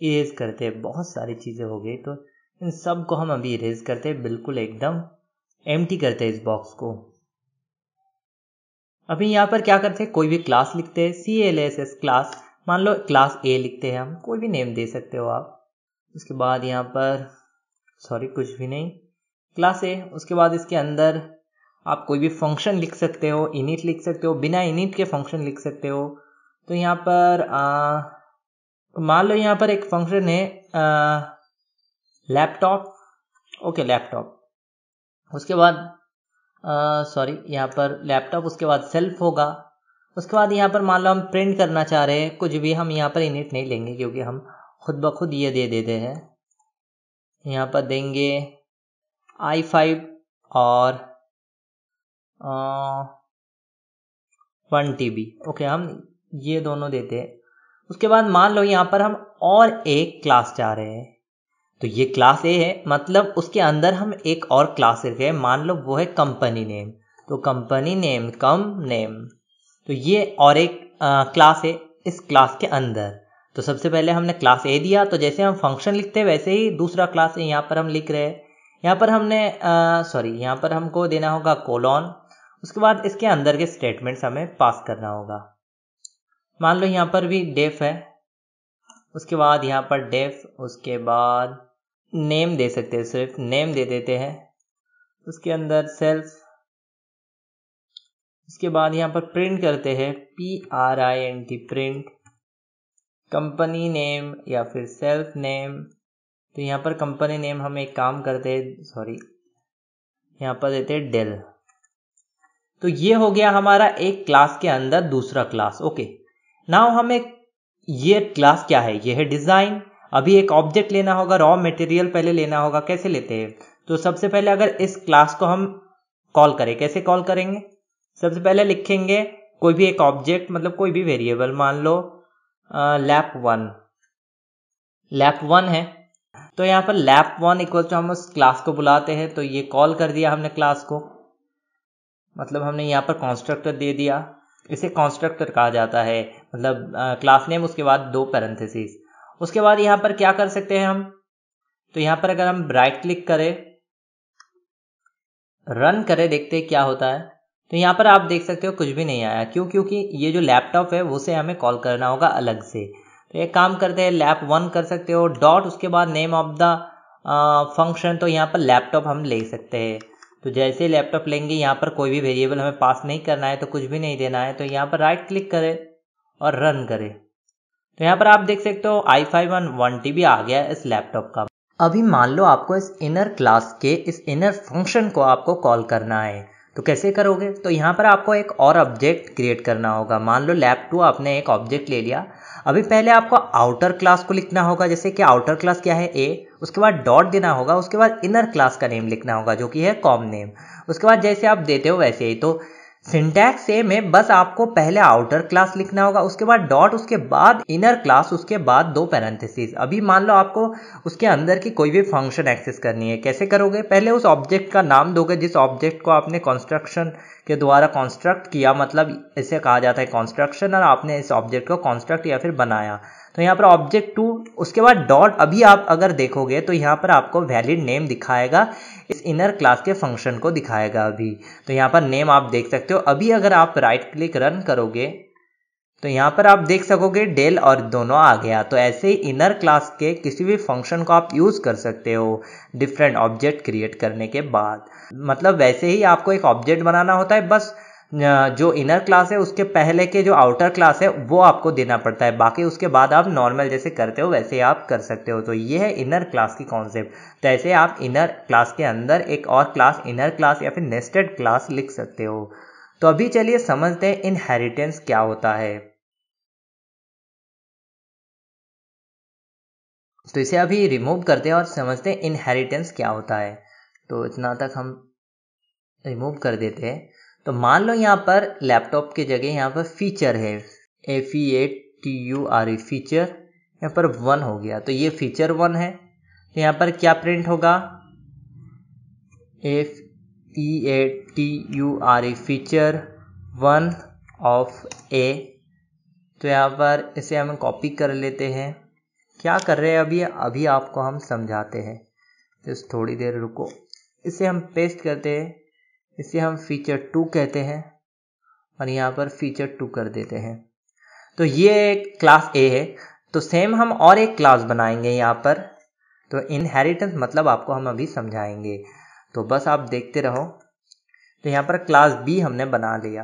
इरेज करते हैं बहुत सारी चीज़ें हो गई तो इन सब को हम अभी इरेज करते हैं बिल्कुल एकदम एम करते हैं इस बॉक्स को अभी यहाँ पर क्या करते हैं कोई भी क्लास लिखते हैं C L S S class मान लो क्लास ए लिखते हैं हम कोई भी नेम दे सकते हो आप उसके बाद यहाँ पर सॉरी कुछ भी नहीं क्लास ए उसके बाद इसके अंदर आप कोई भी फंक्शन लिख सकते हो इनिट लिख सकते हो बिना इनिट के फंक्शन लिख सकते हो तो यहाँ पर मान लो यहाँ पर एक फंक्शन है लैपटॉप ओके लैपटॉप उसके बाद सॉरी यहाँ पर लैपटॉप उसके बाद सेल्फ होगा उसके बाद यहाँ पर मान लो हम प्रिंट करना चाह रहे हैं कुछ भी हम यहाँ पर इनिट नहीं लेंगे क्योंकि हम खुद ब खुद ये दे देते हैं यहाँ पर देंगे आई फाइव और वन टी बी ओके हम ये दोनों देते हैं उसके बाद मान लो यहाँ पर हम और एक क्लास चाह रहे हैं तो ये क्लास ए है मतलब उसके अंदर हम एक और क्लास रखे हैं मान लो वो है कंपनी नेम तो कंपनी नेम कम नेम तो ये और एक आ, क्लास है इस क्लास के अंदर तो सबसे पहले हमने क्लास ए दिया तो जैसे हम फंक्शन लिखते हैं वैसे ही दूसरा क्लास है यहाँ पर हम लिख रहे हैं यहाँ पर हमने सॉरी यहाँ पर हमको देना होगा कोलॉन उसके बाद इसके अंदर के स्टेटमेंट्स हमें पास करना होगा मान लो यहाँ पर भी डेफ है उसके बाद यहाँ पर डेफ उसके बाद नेम दे सकते हैं सिर्फ नेम दे देते हैं उसके अंदर सेल्फ उसके बाद यहाँ पर प्रिंट करते हैं P R I N T print company name या फिर सेल्फ नेम तो यहाँ पर कंपनी नेम हम एक काम करते हैं सॉरी यहाँ पर देते हैं डेल तो ये हो गया हमारा एक क्लास के अंदर दूसरा क्लास ओके नाउ हमें ये क्लास क्या है ये है डिजाइन अभी एक ऑब्जेक्ट लेना होगा रॉ मटेरियल पहले लेना होगा कैसे लेते हैं तो सबसे पहले अगर इस क्लास को हम कॉल करें कैसे कॉल करेंगे सबसे पहले लिखेंगे कोई भी एक ऑब्जेक्ट मतलब कोई भी वेरिएबल मान लो लैप वन लैप वन है तो यहाँ पर लैप वन इक्वल टू हम उस क्लास को बुलाते हैं तो ये कॉल कर दिया हमने क्लास को मतलब हमने यहाँ पर कॉन्स्ट्रक्टर दे दिया इसे कॉन्स्ट्रक्टर कहा जाता है मतलब क्लास नेम उसके बाद दो पैरेंथेसिस उसके बाद यहाँ पर क्या कर सकते हैं हम तो यहाँ पर अगर हम राइट क्लिक करें रन करें देखते क्या होता है तो यहाँ पर आप देख सकते हो कुछ भी नहीं आया क्यों क्योंकि ये जो लैपटॉप है उसे हमें कॉल करना होगा अलग से तो एक काम करते हैं लैप वन कर सकते हो डॉट उसके बाद नेम ऑफ द फंक्शन तो यहाँ पर लैपटॉप हम ले सकते हैं तो जैसे लैपटॉप लेंगे यहाँ पर कोई भी वेरिएबल हमें पास नहीं करना है तो कुछ भी नहीं देना है तो यहाँ पर राइट क्लिक करें और रन करें तो यहाँ पर आप देख सकते हो I five one one T आ गया इस लैपटॉप का अभी मान लो आपको इस इनर क्लास के इस इनर फंक्शन को आपको कॉल करना है तो कैसे करोगे तो यहाँ पर आपको एक और ऑब्जेक्ट क्रिएट करना होगा मान लो लैप टू आपने एक ऑब्जेक्ट ले लिया अभी पहले आपको आउटर क्लास को लिखना होगा जैसे कि आउटर क्लास क्या है ए उसके बाद डॉट देना होगा उसके बाद इनर क्लास का नेम लिखना होगा जो कि है कॉम नेम उसके बाद जैसे आप देते हो वैसे ही तो सिंटैक्स ए है बस आपको पहले आउटर क्लास लिखना होगा उसके बाद डॉट उसके बाद इनर क्लास उसके बाद दो पैरेंथेसिस अभी मान लो आपको उसके अंदर की कोई भी फंक्शन एक्सेस करनी है कैसे करोगे पहले उस ऑब्जेक्ट का नाम दोगे जिस ऑब्जेक्ट को आपने कंस्ट्रक्शन के द्वारा कॉन्स्ट्रक्ट किया मतलब इसे कहा जाता है कॉन्स्ट्रक्शन और आपने इस ऑब्जेक्ट को कॉन्स्ट्रक्ट या फिर बनाया तो यहाँ पर ऑब्जेक्ट टू उसके बाद डॉट अभी आप अगर देखोगे तो यहाँ पर आपको वैलिड नेम दिखाएगा इस इनर क्लास के फंक्शन को दिखाएगा अभी तो यहाँ पर नेम आप देख सकते हो अभी अगर आप राइट क्लिक रन करोगे तो यहाँ पर आप देख सकोगे डेल और दोनों आ गया तो ऐसे ही इनर क्लास के किसी भी फंक्शन को आप यूज़ कर सकते हो डिफरेंट ऑब्जेक्ट क्रिएट करने के बाद मतलब वैसे ही आपको एक ऑब्जेक्ट बनाना होता है बस जो इनर क्लास है उसके पहले के जो आउटर क्लास है वो आपको देना पड़ता है बाकी उसके बाद आप नॉर्मल जैसे करते हो वैसे आप कर सकते हो तो ये है इनर क्लास की कॉन्सेप्ट तो ऐसे आप इनर क्लास के अंदर एक और क्लास इनर क्लास या फिर नेस्टेड क्लास लिख सकते हो तो अभी चलिए समझते हैं इनहेरिटेंस क्या होता है तो इसे अभी रिमूव करते हैं और समझते हैं इनहेरिटेंस क्या होता है तो इतना तक हम रिमूव कर देते हैं तो मान लो यहाँ पर लैपटॉप के जगह यहाँ पर फीचर है F E A T U R E feature यहाँ पर वन हो गया तो ये फीचर वन है तो यहाँ पर क्या प्रिंट होगा F E A T U R E feature one of A तो यहाँ पर इसे हम कॉपी कर लेते हैं क्या कर रहे हैं अभी अभी आपको हम समझाते हैं जस्ट थोड़ी देर रुको इसे हम पेस्ट करते हैं इसे हम फीचर टू कहते हैं और यहाँ पर फीचर टू कर देते हैं तो ये एक क्लास ए है तो सेम हम और एक क्लास बनाएंगे यहाँ पर तो इनहेरिटेंस मतलब आपको हम अभी समझाएंगे तो बस आप देखते रहो तो यहाँ पर क्लास बी हमने बना लिया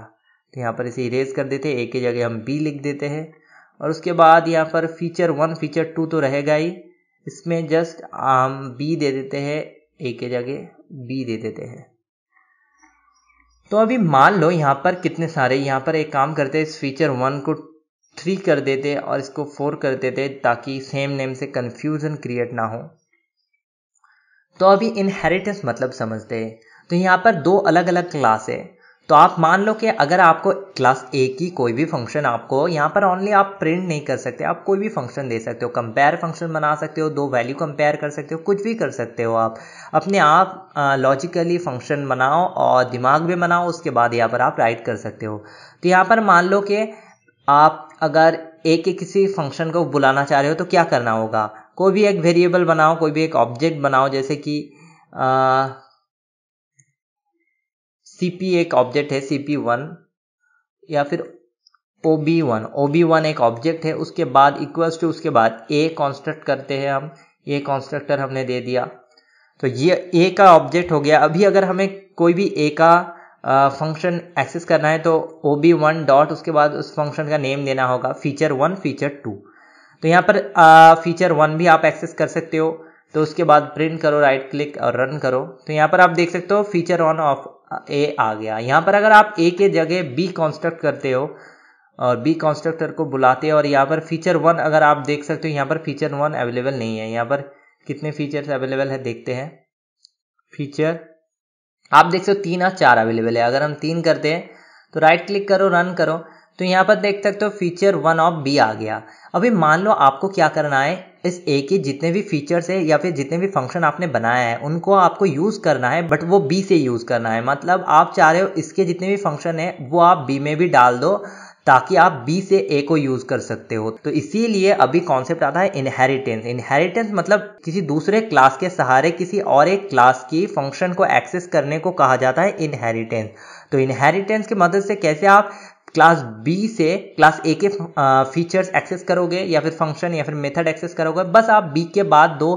तो यहाँ पर इसे इरेज कर देते हैं ए की जगह हम बी लिख देते हैं और उसके बाद यहाँ पर फीचर वन फीचर टू तो रहेगा ही इसमें जस्ट हम बी दे देते हैं ए के जगह बी दे देते हैं तो अभी मान लो यहाँ पर कितने सारे यहाँ पर एक काम करते इस फीचर वन को थ्री कर देते और इसको फोर कर देते ताकि सेम नेम से कन्फ्यूजन क्रिएट ना हो तो अभी इनहेरिटेंस मतलब समझते हैं तो यहाँ पर दो अलग अलग क्लास है तो आप मान लो कि अगर आपको क्लास ए की कोई भी फंक्शन आपको यहाँ पर ओनली आप प्रिंट नहीं कर सकते आप कोई भी फंक्शन दे सकते हो कंपेयर फंक्शन बना सकते हो दो वैल्यू कंपेयर कर सकते हो कुछ भी कर सकते हो आप अपने आप लॉजिकली फंक्शन बनाओ और दिमाग में बनाओ उसके बाद यहाँ पर आप राइट कर सकते हो तो यहाँ पर मान लो कि आप अगर ए के किसी फंक्शन को बुलाना चाह रहे हो तो क्या करना होगा कोई भी एक वेरिएबल बनाओ कोई भी एक ऑब्जेक्ट बनाओ जैसे कि आ, सीपी एक ऑब्जेक्ट है सीपी वन या फिर O B one O B one एक ऑब्जेक्ट है उसके बाद इक्वल्स टू उसके बाद ए कॉन्स्ट्रक्ट करते हैं हम ए कॉन्स्ट्रक्टर हमने दे दिया तो ये ए का ऑब्जेक्ट हो गया अभी अगर हमें कोई भी ए का फंक्शन एक्सेस करना है तो ओ बी वन डॉट उसके बाद उस फंक्शन का नेम देना होगा फीचर वन फीचर टू तो यहाँ पर फीचर फीचर वन भी आप एक्सेस कर सकते हो तो उसके बाद प्रिंट करो राइट क्लिक और रन करो तो यहाँ पर आप देख सकते हो फीचर वन ऑफ ए आ गया यहाँ पर अगर आप ए के जगह बी कॉन्स्ट्रक्ट करते हो और बी कॉन्स्ट्रक्टर को बुलाते हैं और यहाँ पर फीचर वन अगर आप देख सकते हो यहाँ पर फीचर वन अवेलेबल नहीं है यहाँ पर कितने फीचर्स अवेलेबल है देखते हैं फीचर आप देख सकते हो तीन और चार अवेलेबल है अगर हम तीन करते हैं तो राइट क्लिक करो रन करो तो यहाँ पर देख सकते हो फीचर वन ऑफ बी आ गया अभी मान लो आपको क्या करना है इस ए के जितने भी फीचर्स है या फिर जितने भी फंक्शन आपने बनाया है उनको आपको यूज़ करना है बट वो बी से यूज़ करना है मतलब आप चाह रहे हो इसके जितने भी फंक्शन है वो आप बी में भी डाल दो ताकि आप बी से ए को यूज कर सकते हो तो इसीलिए अभी कॉन्सेप्ट आता है इनहेरिटेंस इनहेरिटेंस मतलब किसी दूसरे क्लास के सहारे किसी और एक क्लास की फंक्शन को एक्सेस करने को कहा जाता है इनहेरिटेंस तो इनहेरिटेंस की मदद से कैसे आप क्लास बी से क्लास ए के फीचर्स एक्सेस करोगे या फिर फंक्शन या फिर मेथड एक्सेस करोगे बस आप बी के बाद दो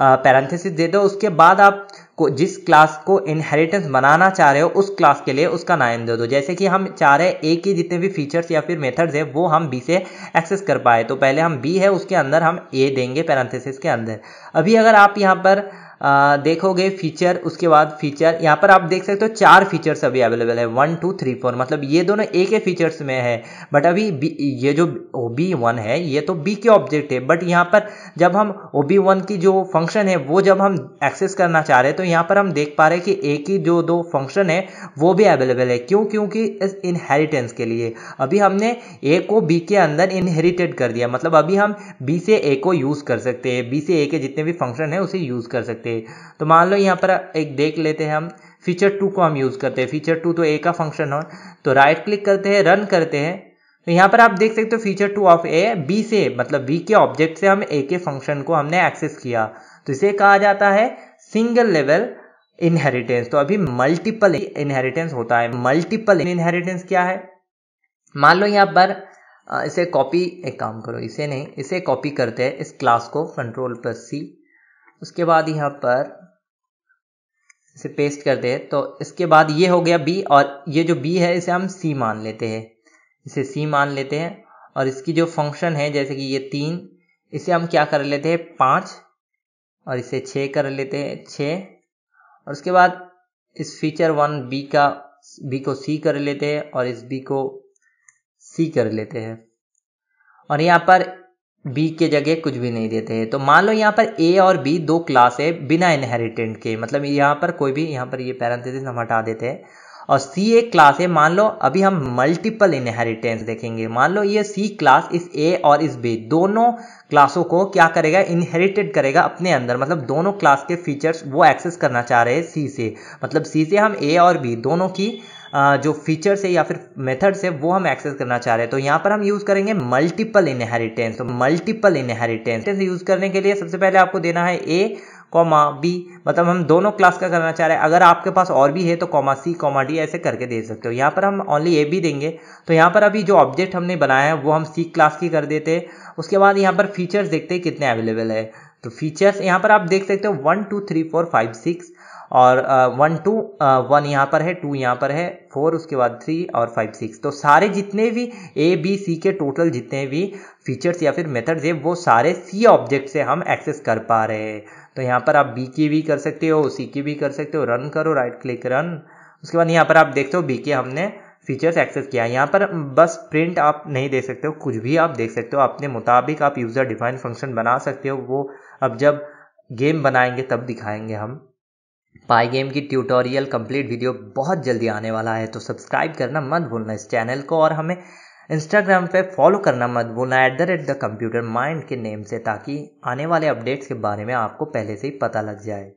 पैरेंथेसिस दे दो उसके बाद आप को जिस क्लास को इनहेरिटेंस बनाना चाह रहे हो उस क्लास के लिए उसका नाम दे दो जैसे कि हम चाह रहे ए के जितने भी फीचर्स या फिर मेथड्स है वो हम बी से एक्सेस कर पाए तो पहले हम बी है उसके अंदर हम ए देंगे पैरेंथेसिस के अंदर अभी अगर आप यहाँ पर आ, देखोगे फीचर उसके बाद फीचर यहाँ पर आप देख सकते हो चार फीचर्स अभी अवेलेबल है वन टू थ्री फोर मतलब ये दोनों ए के फीचर्स में है बट अभी बी, ये जो ओ बी वन है ये तो बी के ऑब्जेक्ट है बट यहाँ पर जब हम ओ बी वन की जो फंक्शन है वो जब हम एक्सेस करना चाह रहे हैं तो यहाँ पर हम देख पा रहे हैं कि ए की जो दो फंक्शन है वो भी अवेलेबल है क्यों क्योंकि इस इनहेरिटेंस के लिए अभी हमने ए को बी के अंदर इनहेरिटेड कर दिया मतलब अभी हम बी से ए को यूज़ कर सकते हैं बी से ए के जितने भी फंक्शन है उसे यूज़ कर सकते हैं सकते तो मान लो यहाँ पर एक देख लेते हैं हम फीचर टू को हम यूज़ करते हैं फीचर टू तो ए का फंक्शन हो तो राइट क्लिक करते हैं रन करते हैं तो यहाँ पर आप देख सकते हो feature two of A B से मतलब बी के ऑब्जेक्ट से हम ए के फंक्शन को हमने एक्सेस किया तो इसे कहा जाता है सिंगल लेवल इनहेरिटेंस तो अभी मल्टीपल इनहेरिटेंस होता है मल्टीपल इनहेरिटेंस क्या है मान लो यहाँ पर इसे कॉपी एक काम करो इसे नहीं इसे कॉपी करते हैं इस क्लास को कंट्रोल प्लस सी उसके बाद यहाँ पर इसे पेस्ट कर दे तो इसके बाद ये हो गया बी और ये जो बी है इसे हम सी मान लेते हैं इसे सी मान लेते हैं और इसकी जो फंक्शन है जैसे कि ये तीन इसे हम क्या कर लेते हैं पाँच और इसे छः कर लेते हैं छः और उसके बाद इस फीचर वन बी का बी को सी कर लेते हैं और इस बी को सी कर लेते हैं और यहाँ पर बी के जगह कुछ भी नहीं देते हैं तो मान लो यहाँ पर ए और बी दो क्लास है बिना इनहेरिटेंट के मतलब यहाँ पर कोई भी यहाँ पर ये पैरेंथेसिस हम हटा देते हैं और सी एक क्लास है मान लो अभी हम मल्टीपल इनहेरिटेंस देखेंगे मान लो ये सी क्लास इस ए और इस बी दोनों क्लासों को क्या करेगा इनहेरिटेड करेगा अपने अंदर मतलब दोनों क्लास के फीचर्स वो एक्सेस करना चाह रहे हैं सी से मतलब सी से हम ए और बी दोनों की जो फीचर्स है या फिर मेथड्स है वो हम एक्सेस करना चाह रहे हैं तो यहाँ पर हम यूज़ करेंगे मल्टीपल इनहेरिटेंस तो मल्टीपल इनहेरिटेंस यूज़ करने के लिए सबसे पहले आपको देना है ए कॉमा बी मतलब हम दोनों क्लास का करना चाह रहे हैं अगर आपके पास और भी है तो कॉमा सी कॉमा डी ऐसे करके दे सकते हो यहाँ पर हम ओनली ए भी देंगे तो यहाँ पर अभी जो ऑब्जेक्ट हमने बनाया है वो हम सी क्लास की कर देते उसके बाद यहाँ पर फीचर्स देखते हैं कितने अवेलेबल है तो फीचर्स यहाँ पर आप देख सकते हो one two three four five six और वन टू वन यहाँ पर है टू यहाँ पर है फोर उसके बाद थ्री और फाइव सिक्स तो सारे जितने भी ए बी सी के टोटल जितने भी फीचर्स या फिर मेथड्स है वो सारे सी ऑब्जेक्ट से हम एक्सेस कर पा रहे हैं तो यहाँ पर आप बी की भी कर सकते हो सी की भी कर सकते हो रन करो राइट क्लिक रन उसके बाद यहाँ पर आप देखते हो बी के हमने फीचर्स एक्सेस किया यहाँ पर बस प्रिंट आप नहीं दे सकते हो कुछ भी आप देख सकते हो अपने मुताबिक आप यूज़र डिफाइंड फंक्शन बना सकते हो वो अब जब गेम बनाएंगे तब दिखाएंगे हम पाई गेम की ट्यूटोरियल कंप्लीट वीडियो बहुत जल्दी आने वाला है तो सब्सक्राइब करना मत भूलना इस चैनल को और हमें इंस्टाग्राम पे फॉलो करना मत भूलना at the rate the computer mind के नेम से ताकि आने वाले अपडेट्स के बारे में आपको पहले से ही पता लग जाए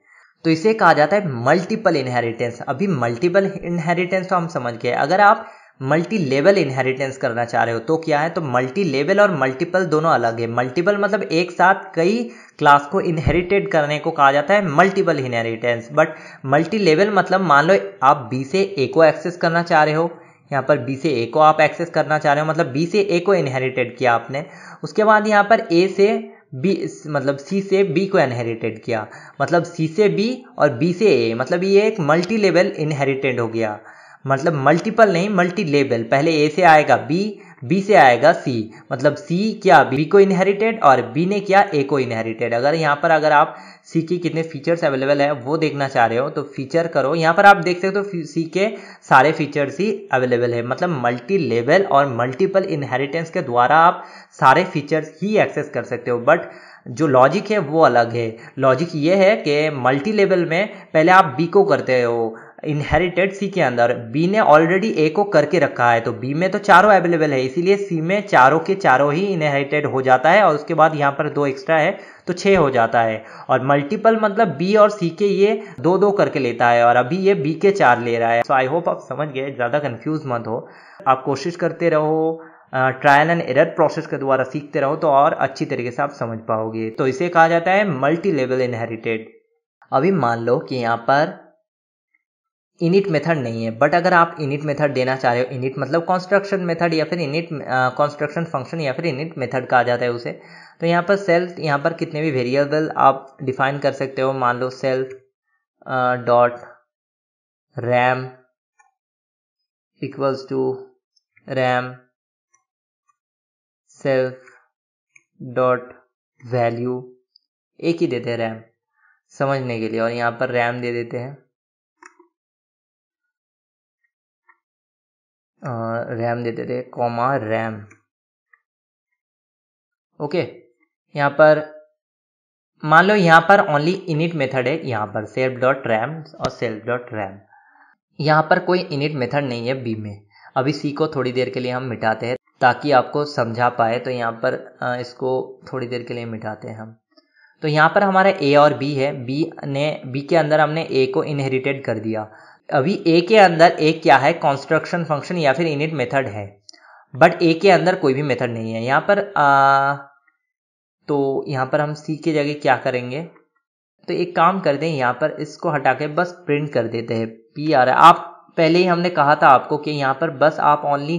तो इसे कहा जाता है मल्टीपल इनहेरिटेंस अभी मल्टीपल इनहेरिटेंस तो हम समझ गए अगर आप मल्टी लेवल इनहेरिटेंस करना चाह रहे हो तो क्या है तो मल्टी लेवल और मल्टीपल दोनों अलग है मल्टीपल मतलब एक साथ कई क्लास को इनहेरिटेड करने को कहा जाता है multiple inheritance but multi level मतलब मान लो आप बी से ए को एक्सेस करना चाह रहे हो यहाँ पर बी से ए को आप एक्सेस करना चाह रहे हो मतलब बी से ए को इनहेरिटेड किया आपने उसके बाद यहाँ पर ए से बी मतलब सी से बी को इनहेरिटेड किया मतलब सी से बी और बी से ए मतलब ये एक मल्टी लेवल इनहेरिटेड हो गया मतलब मल्टीपल नहीं मल्टी लेवल पहले ए से आएगा बी बी से आएगा सी मतलब सी क्या बी को इनहेरिटेड और बी ने क्या ए को इनहेरिटेड अगर यहाँ पर अगर आप सी के कितने फीचर्स अवेलेबल है वो देखना चाह रहे हो तो फीचर करो यहाँ पर आप देख सकते हो तो सी के सारे फीचर्स ही अवेलेबल है मतलब मल्टी लेवल और मल्टीपल इनहेरिटेंस के द्वारा आप सारे फीचर्स ही एक्सेस कर सकते हो बट जो लॉजिक है वो अलग है लॉजिक ये है कि मल्टी लेवल में पहले आप बी को करते हो इनहेरिटेड सी के अंदर बी ने ऑलरेडी ए को करके रखा है तो बी में तो चारों अवेलेबल है इसीलिए सी में चारों के चारों ही इनहेरिटेड हो जाता है और उसके बाद यहाँ पर दो एक्स्ट्रा है तो छः हो जाता है और मल्टीपल मतलब बी और सी के ये दो दो करके लेता है और अभी ये बी के चार ले रहा है सो आई होप आप समझ गए ज़्यादा कन्फ्यूज मत हो आप कोशिश करते रहो ट्रायल एंड एरर प्रोसेस के द्वारा सीखते रहो तो और अच्छी तरीके से आप समझ पाओगे तो इसे कहा जाता है मल्टी लेवल इनहेरिटेड अभी मान लो कि यहाँ पर इनिट मेथड नहीं है बट अगर आप इनिट मेथड देना चाह रहे हो इनिट मतलब कंस्ट्रक्शन मेथड या फिर इनिट कंस्ट्रक्शन फंक्शन या फिर इनिट मेथड कहा जाता है उसे तो यहाँ पर सेल्फ यहाँ पर कितने भी वेरिएबल आप डिफाइन कर सकते हो मान लो self dot ram equals to ram self dot value एक ही देते हैं रैम समझने के लिए और यहाँ पर रैम दे देते हैं रैम देते थे कॉमा रैम ओके यहाँ पर मान लो यहाँ पर ओनली इनिट मेथड है यहाँ पर सेल्फ डॉट रैम और सेल्फ डॉट रैम यहाँ पर कोई इनिट मेथड नहीं है बी में अभी सी को थोड़ी देर के लिए हम मिटाते हैं ताकि आपको समझा पाए तो यहाँ पर इसको थोड़ी देर के लिए मिटाते हैं हम तो यहाँ पर हमारा ए और बी है बी ने बी के अंदर हमने ए को इनहेरिटेड कर दिया अभी ए के अंदर एक क्या है कॉन्स्ट्रक्शन फंक्शन या फिर इनिट मेथड है बट ए के अंदर कोई भी मेथड नहीं है यहाँ पर आ, तो यहाँ पर हम सी के जगह क्या करेंगे तो एक काम करते दें यहाँ पर इसको हटा के बस प्रिंट कर देते हैं पी आर है। आप पहले ही हमने कहा था आपको कि यहाँ पर बस आप ओनली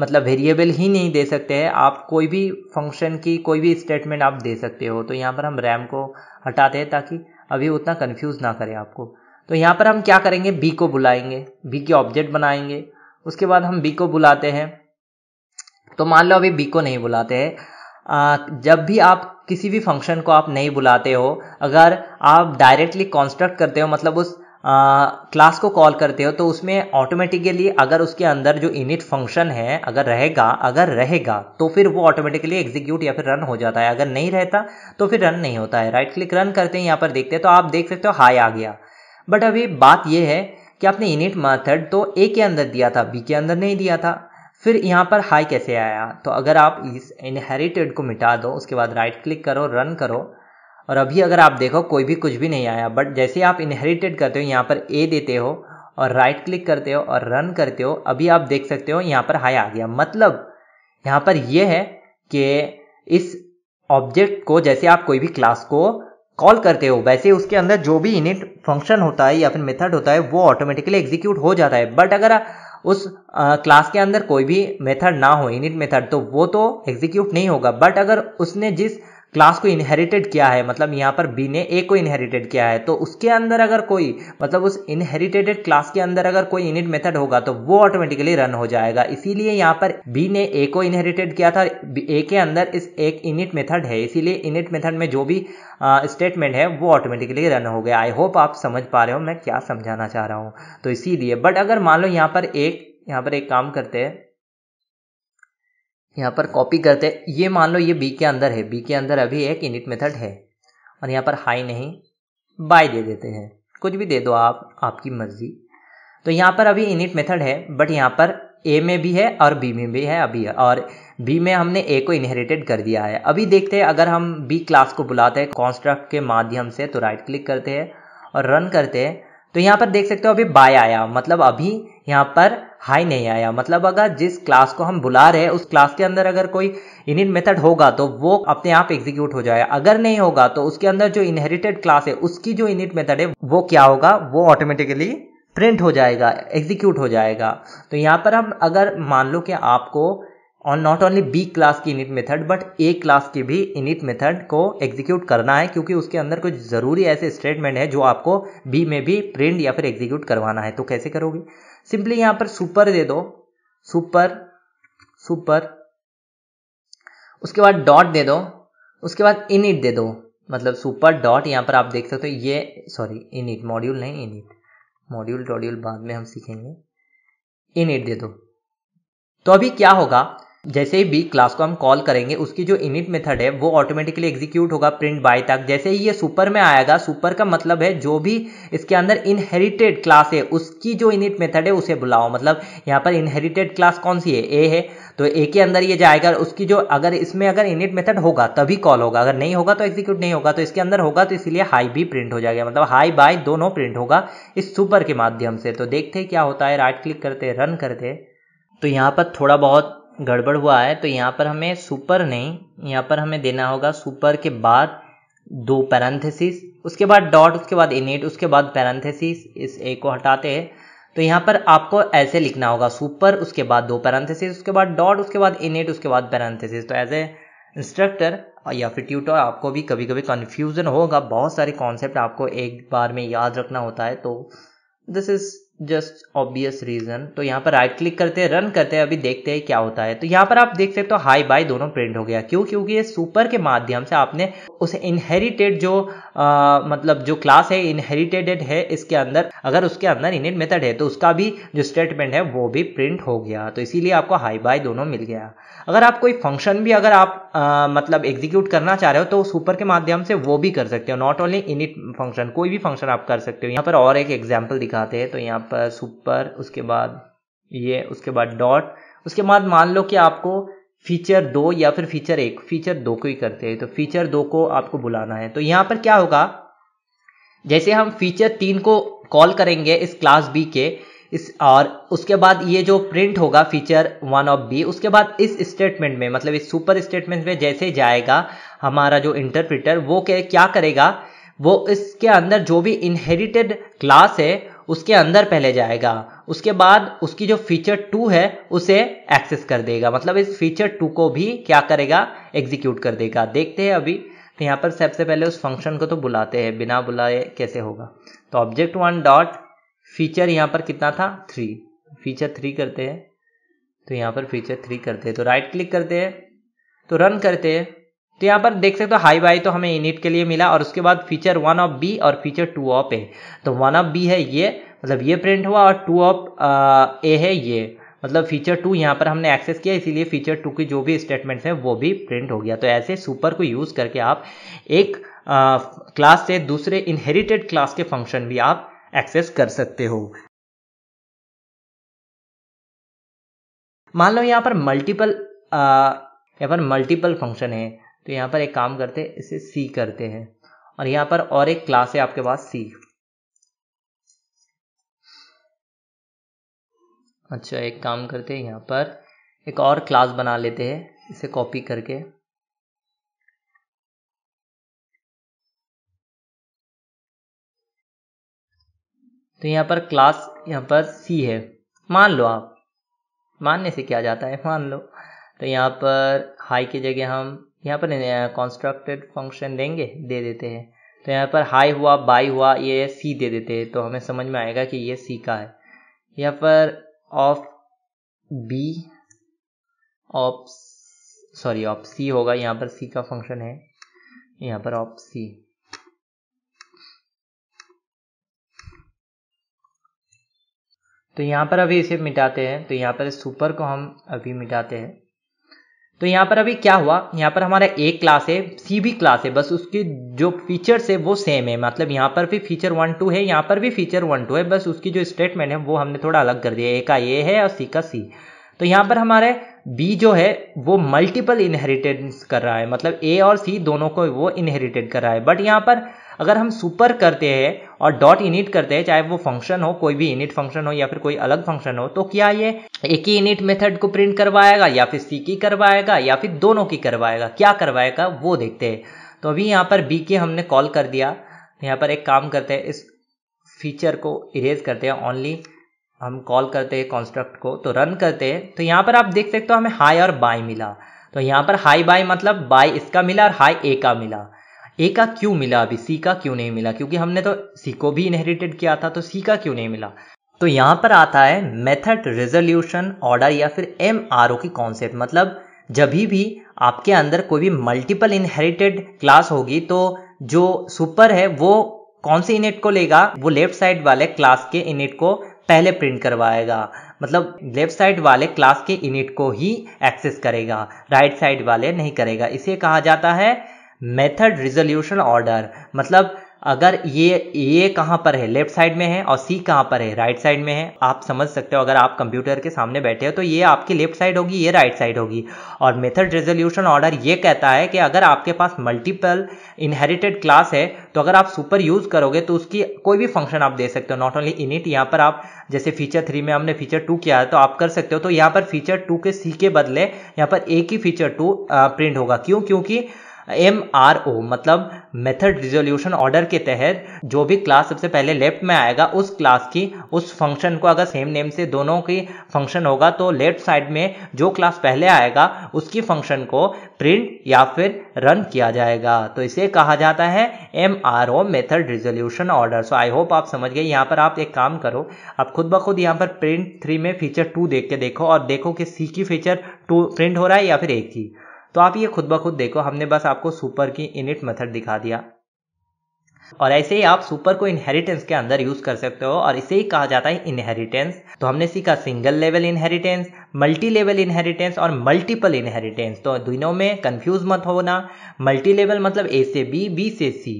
मतलब वेरिएबल ही नहीं दे सकते हैं आप कोई भी फंक्शन की कोई भी स्टेटमेंट आप दे सकते हो तो यहाँ पर हम रैम को हटाते हैं ताकि अभी उतना कन्फ्यूज़ ना करें आपको तो यहाँ पर हम क्या करेंगे बी को बुलाएंगे बी के ऑब्जेक्ट बनाएंगे उसके बाद हम बी को बुलाते हैं तो मान लो अभी बी को नहीं बुलाते हैं जब भी आप किसी भी फंक्शन को आप नहीं बुलाते हो अगर आप डायरेक्टली कॉन्स्ट्रक्ट करते हो मतलब उस क्लास को कॉल करते हो तो उसमें ऑटोमेटिकली अगर उसके अंदर जो इनिट फंक्शन है अगर रहेगा अगर रहेगा तो फिर वो ऑटोमेटिकली एग्जीक्यूट या फिर रन हो जाता है अगर नहीं रहता तो फिर रन नहीं होता है राइट क्लिक रन करते हैं यहाँ पर देखते हैं तो आप देख सकते हो हाई आ गया बट अभी बात यह है कि आपने इनिट मेथड तो ए के अंदर दिया था बी के अंदर नहीं दिया था फिर यहाँ पर हाई कैसे आया तो अगर आप इस इनहेरिटेड को मिटा दो उसके बाद राइट क्लिक करो रन करो और अभी अगर आप देखो कोई भी कुछ भी नहीं आया बट जैसे आप इनहेरिटेड करते हो यहाँ पर ए देते हो और राइट क्लिक करते हो और रन करते हो अभी आप देख सकते हो यहाँ पर हाई आ गया मतलब यहाँ पर यह है कि इस ऑब्जेक्ट को जैसे आप कोई भी क्लास को कॉल करते हो वैसे उसके अंदर जो भी इनिट फंक्शन होता है या फिर मेथड होता है वो ऑटोमेटिकली एग्जीक्यूट हो जाता है बट अगर उस क्लास के अंदर कोई भी मेथड ना हो इनिट मेथड तो वो तो एग्जीक्यूट नहीं होगा बट अगर उसने जिस क्लास को इनहेरिटेड किया है मतलब यहाँ पर बी ने ए को इनहेरिटेड किया है तो उसके अंदर अगर कोई मतलब उस इनहेरिटेड क्लास के अंदर अगर कोई इनिट मेथड होगा तो वो ऑटोमेटिकली रन हो जाएगा इसीलिए यहाँ पर बी ने ए को इनहेरिटेड किया था ए के अंदर इस एक इनिट मेथड है इसीलिए इनिट मेथड में जो भी स्टेटमेंट है वो ऑटोमेटिकली रन हो गया आई होप आप समझ पा रहे हो मैं क्या समझाना चाह रहा हूँ तो इसीलिए बट अगर मान लो यहाँ पर एक यहाँ पर एक काम करते हैं यहाँ पर कॉपी करते हैं ये मान लो ये बी के अंदर है बी के अंदर अभी एक इनिट मेथड है और यहाँ पर हाई नहीं बाय दे देते हैं कुछ भी दे दो आप आपकी मर्जी तो यहाँ पर अभी इनिट मेथड है बट यहाँ पर ए में भी है और बी में भी है अभी है। और बी में हमने ए को इनहेरिटेड कर दिया है अभी देखते हैं अगर हम बी क्लास को बुलाते हैं कॉन्स्ट्रक्ट के माध्यम से तो राइट क्लिक करते हैं और रन करते हैं तो यहाँ पर देख सकते हो अभी बाय आया मतलब अभी यहाँ पर हाई नहीं आया मतलब अगर जिस क्लास को हम बुला रहे हैं उस क्लास के अंदर अगर कोई इनिट मेथड होगा तो वो अपने आप एग्जीक्यूट हो जाएगा अगर नहीं होगा तो उसके अंदर जो इनहेरिटेड क्लास है उसकी जो इनिट मेथड है वो क्या होगा वो ऑटोमेटिकली प्रिंट हो जाएगा एग्जीक्यूट हो जाएगा तो यहाँ पर हम अगर मान लो कि आपको और नॉट ओनली बी क्लास की init method but A class की भी इनिट मेथड को एग्जीक्यूट करना है क्योंकि उसके अंदर कुछ ज़रूरी ऐसे स्टेटमेंट है जो आपको बी में भी प्रिंट या फिर एग्जीक्यूट करवाना है तो कैसे करोगे सिंपली यहां पर सुपर दे दो सुपर सुपर उसके बाद डॉट दे दो उसके बाद इनिट दे दो मतलब सुपर डॉट यहां पर आप देख सकते हो ये सॉरी इनिट मॉड्यूल नहीं इनिट मॉड्यूल टॉड्यूल बाद में हम सीखेंगे इनिट दे दो तो अभी क्या होगा जैसे ही बी क्लास को हम कॉल करेंगे उसकी जो इनिट मेथड है वो ऑटोमेटिकली एग्जीक्यूट होगा प्रिंट बाय तक जैसे ही ये सुपर में आएगा सुपर का मतलब है जो भी इसके अंदर इनहेरिटेड क्लास है उसकी जो इनिट मेथड है उसे बुलाओ मतलब यहाँ पर इनहेरिटेड क्लास कौन सी है ए है तो ए के अंदर ये जाएगा उसकी जो अगर इसमें अगर इनिट मेथड होगा तभी कॉल होगा अगर नहीं होगा तो एग्जीक्यूट नहीं होगा तो इसके अंदर होगा तो इसीलिए हाई भी प्रिंट हो जाएगा मतलब हाई बाय दोनों प्रिंट होगा इस सुपर के माध्यम से तो देखते क्या होता है राइट क्लिक करते रन करते तो यहाँ पर थोड़ा बहुत गड़बड़ हुआ है तो यहाँ पर हमें सुपर नहीं यहाँ पर हमें देना होगा सुपर के बाद दो पैरेंथेसिस उसके बाद डॉट उसके बाद इनिट उसके बाद पैरेंथेसिस इस ए को हटाते हैं तो यहाँ पर आपको ऐसे लिखना होगा सुपर उसके बाद दो पैरेंथेसिस उसके बाद डॉट उसके बाद इनिट उसके बाद पैरेंथेसिस तो एज ए इंस्ट्रक्टर या फिर ट्यूटर आपको भी कभी कभी कन्फ्यूज़न होगा बहुत सारे कॉन्सेप्ट आपको एक बार में याद रखना होता है तो this is just obvious reason तो यहाँ पर राइट क्लिक करते हैं रन करते हैं अभी देखते हैं क्या होता है तो यहाँ पर आप देख सकते हो हाई बाय दोनों प्रिंट हो गया क्यों क्योंकि ये सुपर के माध्यम से आपने उस इनहेरिटेड जो आ, मतलब जो क्लास है इनहेरिटेडेड है इसके अंदर अगर उसके अंदर इनिट मेथड है तो उसका भी जो स्टेटमेंट है वो भी प्रिंट हो गया तो इसीलिए आपको हाई बाय दोनों मिल गया अगर आप कोई फंक्शन भी अगर आप आ, मतलब एग्जीक्यूट करना चाह रहे हो तो सुपर के माध्यम से वो भी कर सकते हो नॉट ओनली इनिट फंक्शन कोई भी फंक्शन आप कर सकते हो यहाँ पर और एक एग्जाम्पल दिखाते हैं तो यहाँ पर सुपर उसके बाद ये उसके बाद डॉट उसके बाद मान लो कि आपको फीचर दो या फिर फीचर एक फीचर दो को ही करते हैं तो फीचर दो को आपको बुलाना है तो यहाँ पर क्या होगा जैसे हम फीचर तीन को कॉल करेंगे इस क्लास बी के इस और उसके बाद ये जो प्रिंट होगा फीचर वन ऑफ बी उसके बाद इस स्टेटमेंट में मतलब इस सुपर स्टेटमेंट में जैसे जाएगा हमारा जो इंटरप्रिटर वो क्या करेगा वो इसके अंदर जो भी इनहेरिटेड क्लास है उसके अंदर पहले जाएगा उसके बाद उसकी जो फीचर टू है उसे एक्सेस कर देगा मतलब इस फीचर टू को भी क्या करेगा एग्जीक्यूट कर देगा देखते हैं अभी तो यहाँ पर सबसे पहले उस फंक्शन को तो बुलाते हैं बिना बुलाए कैसे होगा तो ऑब्जेक्ट वन डॉट फीचर यहाँ पर कितना था थ्री फीचर थ्री करते हैं तो यहाँ पर फीचर थ्री करते हैं तो राइट क्लिक करते हैं तो रन करते हैं तो यहाँ पर देख सकते हो हाई बाई तो हमें इनिट के लिए मिला और उसके बाद फीचर वन ऑफ बी और फीचर टू ऑफ ए तो वन ऑफ बी है ये मतलब ये प्रिंट हुआ और टू ऑफ ए है ये मतलब फीचर टू यहाँ पर हमने एक्सेस किया इसीलिए फीचर टू की जो भी स्टेटमेंट्स हैं वो भी प्रिंट हो गया तो ऐसे सुपर को यूज़ करके आप एक क्लास uh, से दूसरे इनहेरिटेड क्लास के फंक्शन भी आप एक्सेस कर सकते हो मान लो यहां पर मल्टीपल यहां पर मल्टीपल फंक्शन है तो यहां पर एक काम करते हैं इसे सी करते हैं और यहां पर और एक क्लास है आपके पास सी अच्छा एक काम करते हैं यहां पर एक और क्लास बना लेते हैं इसे कॉपी करके तो यहाँ पर क्लास यहाँ पर सी है मान लो आप मानने से क्या जाता है मान लो तो यहाँ पर हाई की जगह हम यहाँ पर कॉन्स्ट्रक्टेड फंक्शन देंगे दे देते हैं तो यहाँ पर हाई हुआ बाई हुआ ये सी दे देते हैं तो हमें समझ में आएगा कि ये सी का है यहाँ पर of B of sorry of C होगा यहाँ पर सी का फंक्शन है यहाँ पर ऑफ सी तो यहाँ पर अभी इसे मिटाते हैं तो यहाँ पर सुपर को हम अभी मिटाते हैं तो यहाँ पर अभी क्या हुआ यहाँ पर हमारा ए क्लास है सी भी क्लास है बस उसके जो फीचर्स है वो सेम है मतलब यहाँ पर भी फीचर वन टू है यहाँ पर भी फीचर वन टू है बस उसकी जो स्टेटमेंट है वो हमने थोड़ा अलग कर दिया ए का ए है और सी का सी तो यहाँ पर हमारे बी जो है वो मल्टीपल इनहेरिटेंस कर रहा है मतलब ए और सी दोनों को वो इनहेरिटेड कर रहा है बट यहाँ पर अगर हम सुपर करते हैं और डॉट इनिट करते हैं चाहे वो फंक्शन हो कोई भी इनिट फंक्शन हो या फिर कोई अलग फंक्शन हो तो क्या ये एक ही इनिट मेथड को प्रिंट करवाएगा या फिर सी की करवाएगा या फिर दोनों की करवाएगा क्या करवाएगा वो देखते हैं तो अभी यहाँ पर बी के हमने कॉल कर दिया यहाँ पर एक काम करते हैं इस फीचर को इरेज करते हैं ओनली हम कॉल करते हैं कॉन्स्ट्रक्ट को तो रन करते हैं तो यहाँ पर आप देख सकते हो हमें हाई और बाई मिला तो यहाँ पर हाई बाई मतलब बाई इसका मिला और हाई ए का मिला ए का क्यों मिला अभी सी का क्यों नहीं मिला क्योंकि हमने तो सी को भी इनहेरिटेड किया था तो सी का क्यों नहीं मिला तो यहाँ पर आता है मेथड रेजोल्यूशन ऑर्डर या फिर एम आर ओ की कॉन्सेप्ट मतलब जब भी आपके अंदर कोई भी मल्टीपल इनहेरिटेड क्लास होगी तो जो सुपर है वो कौन से इनिट को लेगा वो लेफ्ट साइड वाले क्लास के इनिट को पहले प्रिंट करवाएगा मतलब लेफ्ट साइड वाले क्लास के इनिट को ही एक्सेस करेगा राइट right साइड वाले नहीं करेगा इसे कहा जाता है मेथड रिजोल्यूशन ऑर्डर मतलब अगर ये ये कहाँ पर है लेफ्ट साइड में है और सी कहाँ पर है राइट साइड में है आप समझ सकते हो अगर आप कंप्यूटर के सामने बैठे हो तो ये आपकी लेफ्ट साइड होगी ये राइट साइड होगी और मेथड रेजोल्यूशन ऑर्डर ये कहता है कि अगर आपके पास मल्टीपल इनहेरिटेड क्लास है तो अगर आप सुपर यूज़ करोगे तो उसकी कोई भी फंक्शन आप दे सकते हो नॉट ओनली इनिट यहाँ पर आप जैसे फीचर थ्री में हमने फीचर टू किया है तो आप कर सकते हो तो यहाँ पर फीचर टू के सी के बदले यहाँ पर ए की फीचर टू प्रिंट होगा क्यों क्योंकि एम आर ओ मतलब मेथड रिजोल्यूशन ऑर्डर के तहत जो भी क्लास सबसे पहले लेफ्ट में आएगा उस क्लास की उस फंक्शन को अगर सेम नेम से दोनों की फंक्शन होगा तो लेफ्ट साइड में जो क्लास पहले आएगा उसकी फंक्शन को प्रिंट या फिर रन किया जाएगा तो इसे कहा जाता है M R O method resolution order so I hope आप समझ गए यहाँ पर आप एक काम करो आप खुद ब खुद यहाँ पर प्रिंट थ्री में फीचर टू देख के देखो और देखो कि सी की फीचर टू प्रिंट हो रहा है या फिर एक की तो आप ये खुद ब खुद देखो हमने बस आपको सुपर की इनिट मेथड दिखा दिया और ऐसे ही आप सुपर को इनहेरिटेंस के अंदर यूज कर सकते हो और इसे ही कहा जाता है इनहेरिटेंस तो हमने सीखा single level inheritance multi level inheritance और मल्टीपल इनहेरिटेंस तो दोनों में कंफ्यूज मत होना मल्टी लेवल मतलब ए से बी बी से सी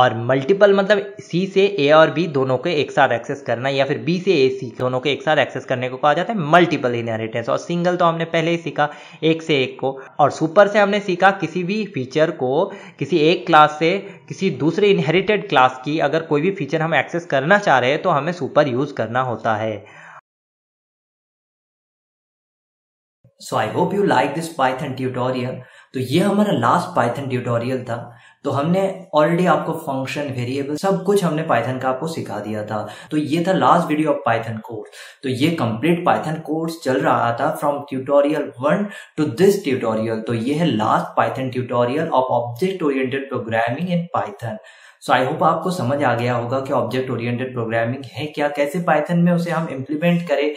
और मल्टीपल मतलब सी से ए और बी दोनों को एक साथ एक्सेस करना या फिर बी से ए सी दोनों को एक साथ एक्सेस करने को कहा जाता है मल्टीपल इनहेरिटेंस और सिंगल तो हमने पहले ही सीखा एक से एक को और सुपर से हमने सीखा किसी भी फीचर को किसी एक क्लास से किसी दूसरे इनहेरिटेड क्लास की अगर कोई भी फीचर हम एक्सेस करना चाह रहे हैं तो हमें सुपर यूज़ करना होता है so I hope you like this Python tutorial तो ये हमारा लास्ट पाइथन ट्यूटोरियल था तो हमने ऑलरेडी आपको फंक्शन वेरिएबल सब कुछ हमने पाइथन का आपको सिखा दिया था तो ये था last video of Python course तो ये कंप्लीट पाइथन कोर्स चल रहा था from tutorial one to this tutorial तो ये है last Python tutorial of object oriented programming in Python so I hope आपको समझ आ गया होगा कि ऑब्जेक्ट ओरिएंटेड प्रोग्रामिंग है क्या कैसे पाइथन में उसे हम इम्प्लीमेंट करें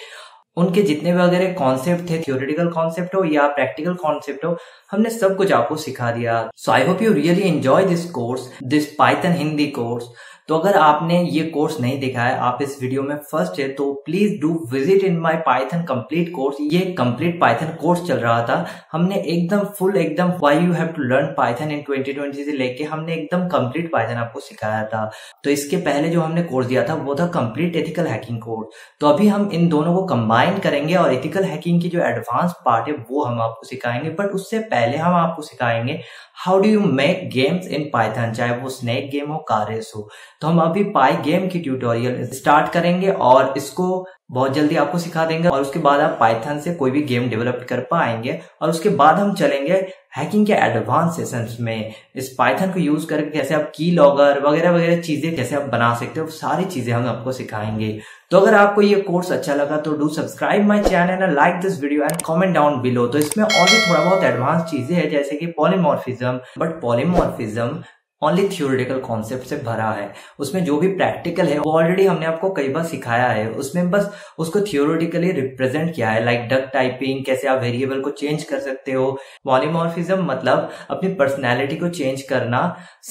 उनके जितने भी वगैरह कॉन्सेप्ट थे थियोरिटिकल कॉन्सेप्ट हो या प्रैक्टिकल कॉन्सेप्ट हो हमने सब कुछ आपको सिखा दिया so I hope you really enjoy this course this Python Hindi course तो अगर आपने ये कोर्स नहीं देखा है आप इस वीडियो में फर्स्ट है तो please do visit in my Python complete course ये कंप्लीट पाइथन कोर्स चल रहा था हमने एकदम फुल एकदम why you have to learn Python in 2020 से लेके हमने एकदम कंप्लीट पाइथन आपको सिखाया था तो इसके पहले जो हमने कोर्स दिया था वो था कंप्लीट एथिकल हैकिंग कोर्स तो अभी हम इन दोनों को कंबाइन करेंगे और एथिकल हैकिंग की जो एडवांस पार्ट है वो हम आपको सिखाएंगे बट उससे पहले हम आपको सिखाएंगे how do you make games in Python चाहे वो स्नैक गेम हो कारेस हो तो हम अभी पाई गेम की ट्यूटोरियल स्टार्ट करेंगे और इसको बहुत जल्दी आपको सिखा देंगे और उसके बाद आप पाइथन से कोई भी गेम डेवलप कर पाएंगे और उसके बाद हम चलेंगे हैकिंग के एडवांस सेशन में इस पाइथन को यूज करके कैसे आप की लॉगर वगैरह वगैरह चीजें कैसे आप बना सकते हो सारी चीजें हम आपको सिखाएंगे तो अगर आपको ये कोर्स अच्छा लगा तो do subscribe my channel and like this video and comment down below तो इसमें और भी थोड़ा बहुत एडवांस चीजें है जैसे कि polymorphism but polymorphism only theoretical concept से भरा है उसमें जो भी प्रैक्टिकल है वो ऑलरेडी हमने आपको कई बार सिखाया है उसमें बस उसको थियोरिटिकली रिप्रेजेंट किया है लाइक डक टाइपिंग कैसे आप वेरिएबल को चेंज कर सकते हो वॉलीमॉर्फिज्म मतलब अपनी पर्सनैलिटी को चेंज करना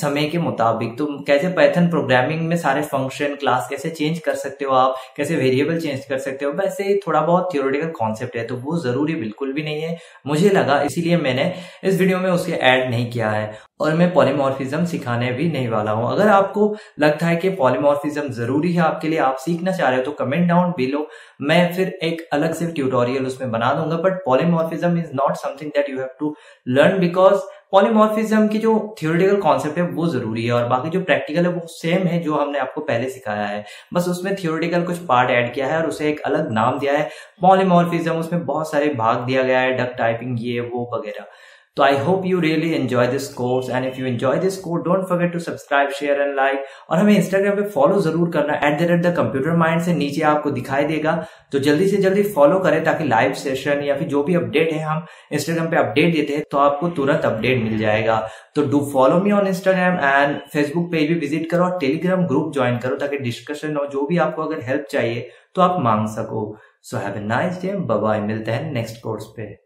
समय के मुताबिक तो कैसे पैथन प्रोग्रामिंग में सारे फंक्शन क्लास कैसे चेंज कर सकते हो आप कैसे वेरिएबल चेंज कर सकते हो वैसे थोड़ा बहुत थियोरिटिकल कॉन्सेप्ट है तो वो जरूरी बिल्कुल भी नहीं है मुझे लगा इसीलिए मैंने इस वीडियो में उसे ऐड नहीं किया है और मैं पॉलीमॉर्फिज्म सिखाने भी नहीं वाला हूं अगर आपको लगता है कि पॉलीमॉर्फिज्म ज़रूरी है आपके लिए आप सीखना चाह रहे हो तो कमेंट डाउन बिलो मैं फिर एक अलग से ट्यूटोरियल उसमें बना दूंगा but polymorphism is not something that you have to learn because polymorphism की जो थियोरिटिकल कॉन्सेप्ट है वो जरूरी है और बाकी जो प्रैक्टिकल है वो सेम है जो हमने आपको पहले सिखाया है बस उसमें थियोरिटिकल कुछ पार्ट ऐड किया है और उसे एक अलग नाम दिया है पॉलीमॉर्फिज्म उसमें बहुत सारे भाग दिया गया है डक टाइपिंग ये वो वगैरह तो I hope you really enjoy this course and if you enjoy this course don't forget to subscribe share and like और हमें इंस्टाग्राम पे फॉलो जरूर करना at the rate the computer mind से नीचे आपको दिखाई देगा तो जल्दी से जल्दी फॉलो करें ताकि लाइव सेशन या फिर जो भी अपडेट है हम इंस्टाग्राम पे अपडेट देते हैं तो आपको तुरंत अपडेट मिल जाएगा तो do follow me on Instagram and Facebook page भी विजिट करो और टेलीग्राम ग्रुप ज्वाइन करो ताकि डिस्कशन और जो भी आपको अगर हेल्प चाहिए तो आप मांग सको so have a nice day bye मिलते हैं नेक्स्ट कोर्स पे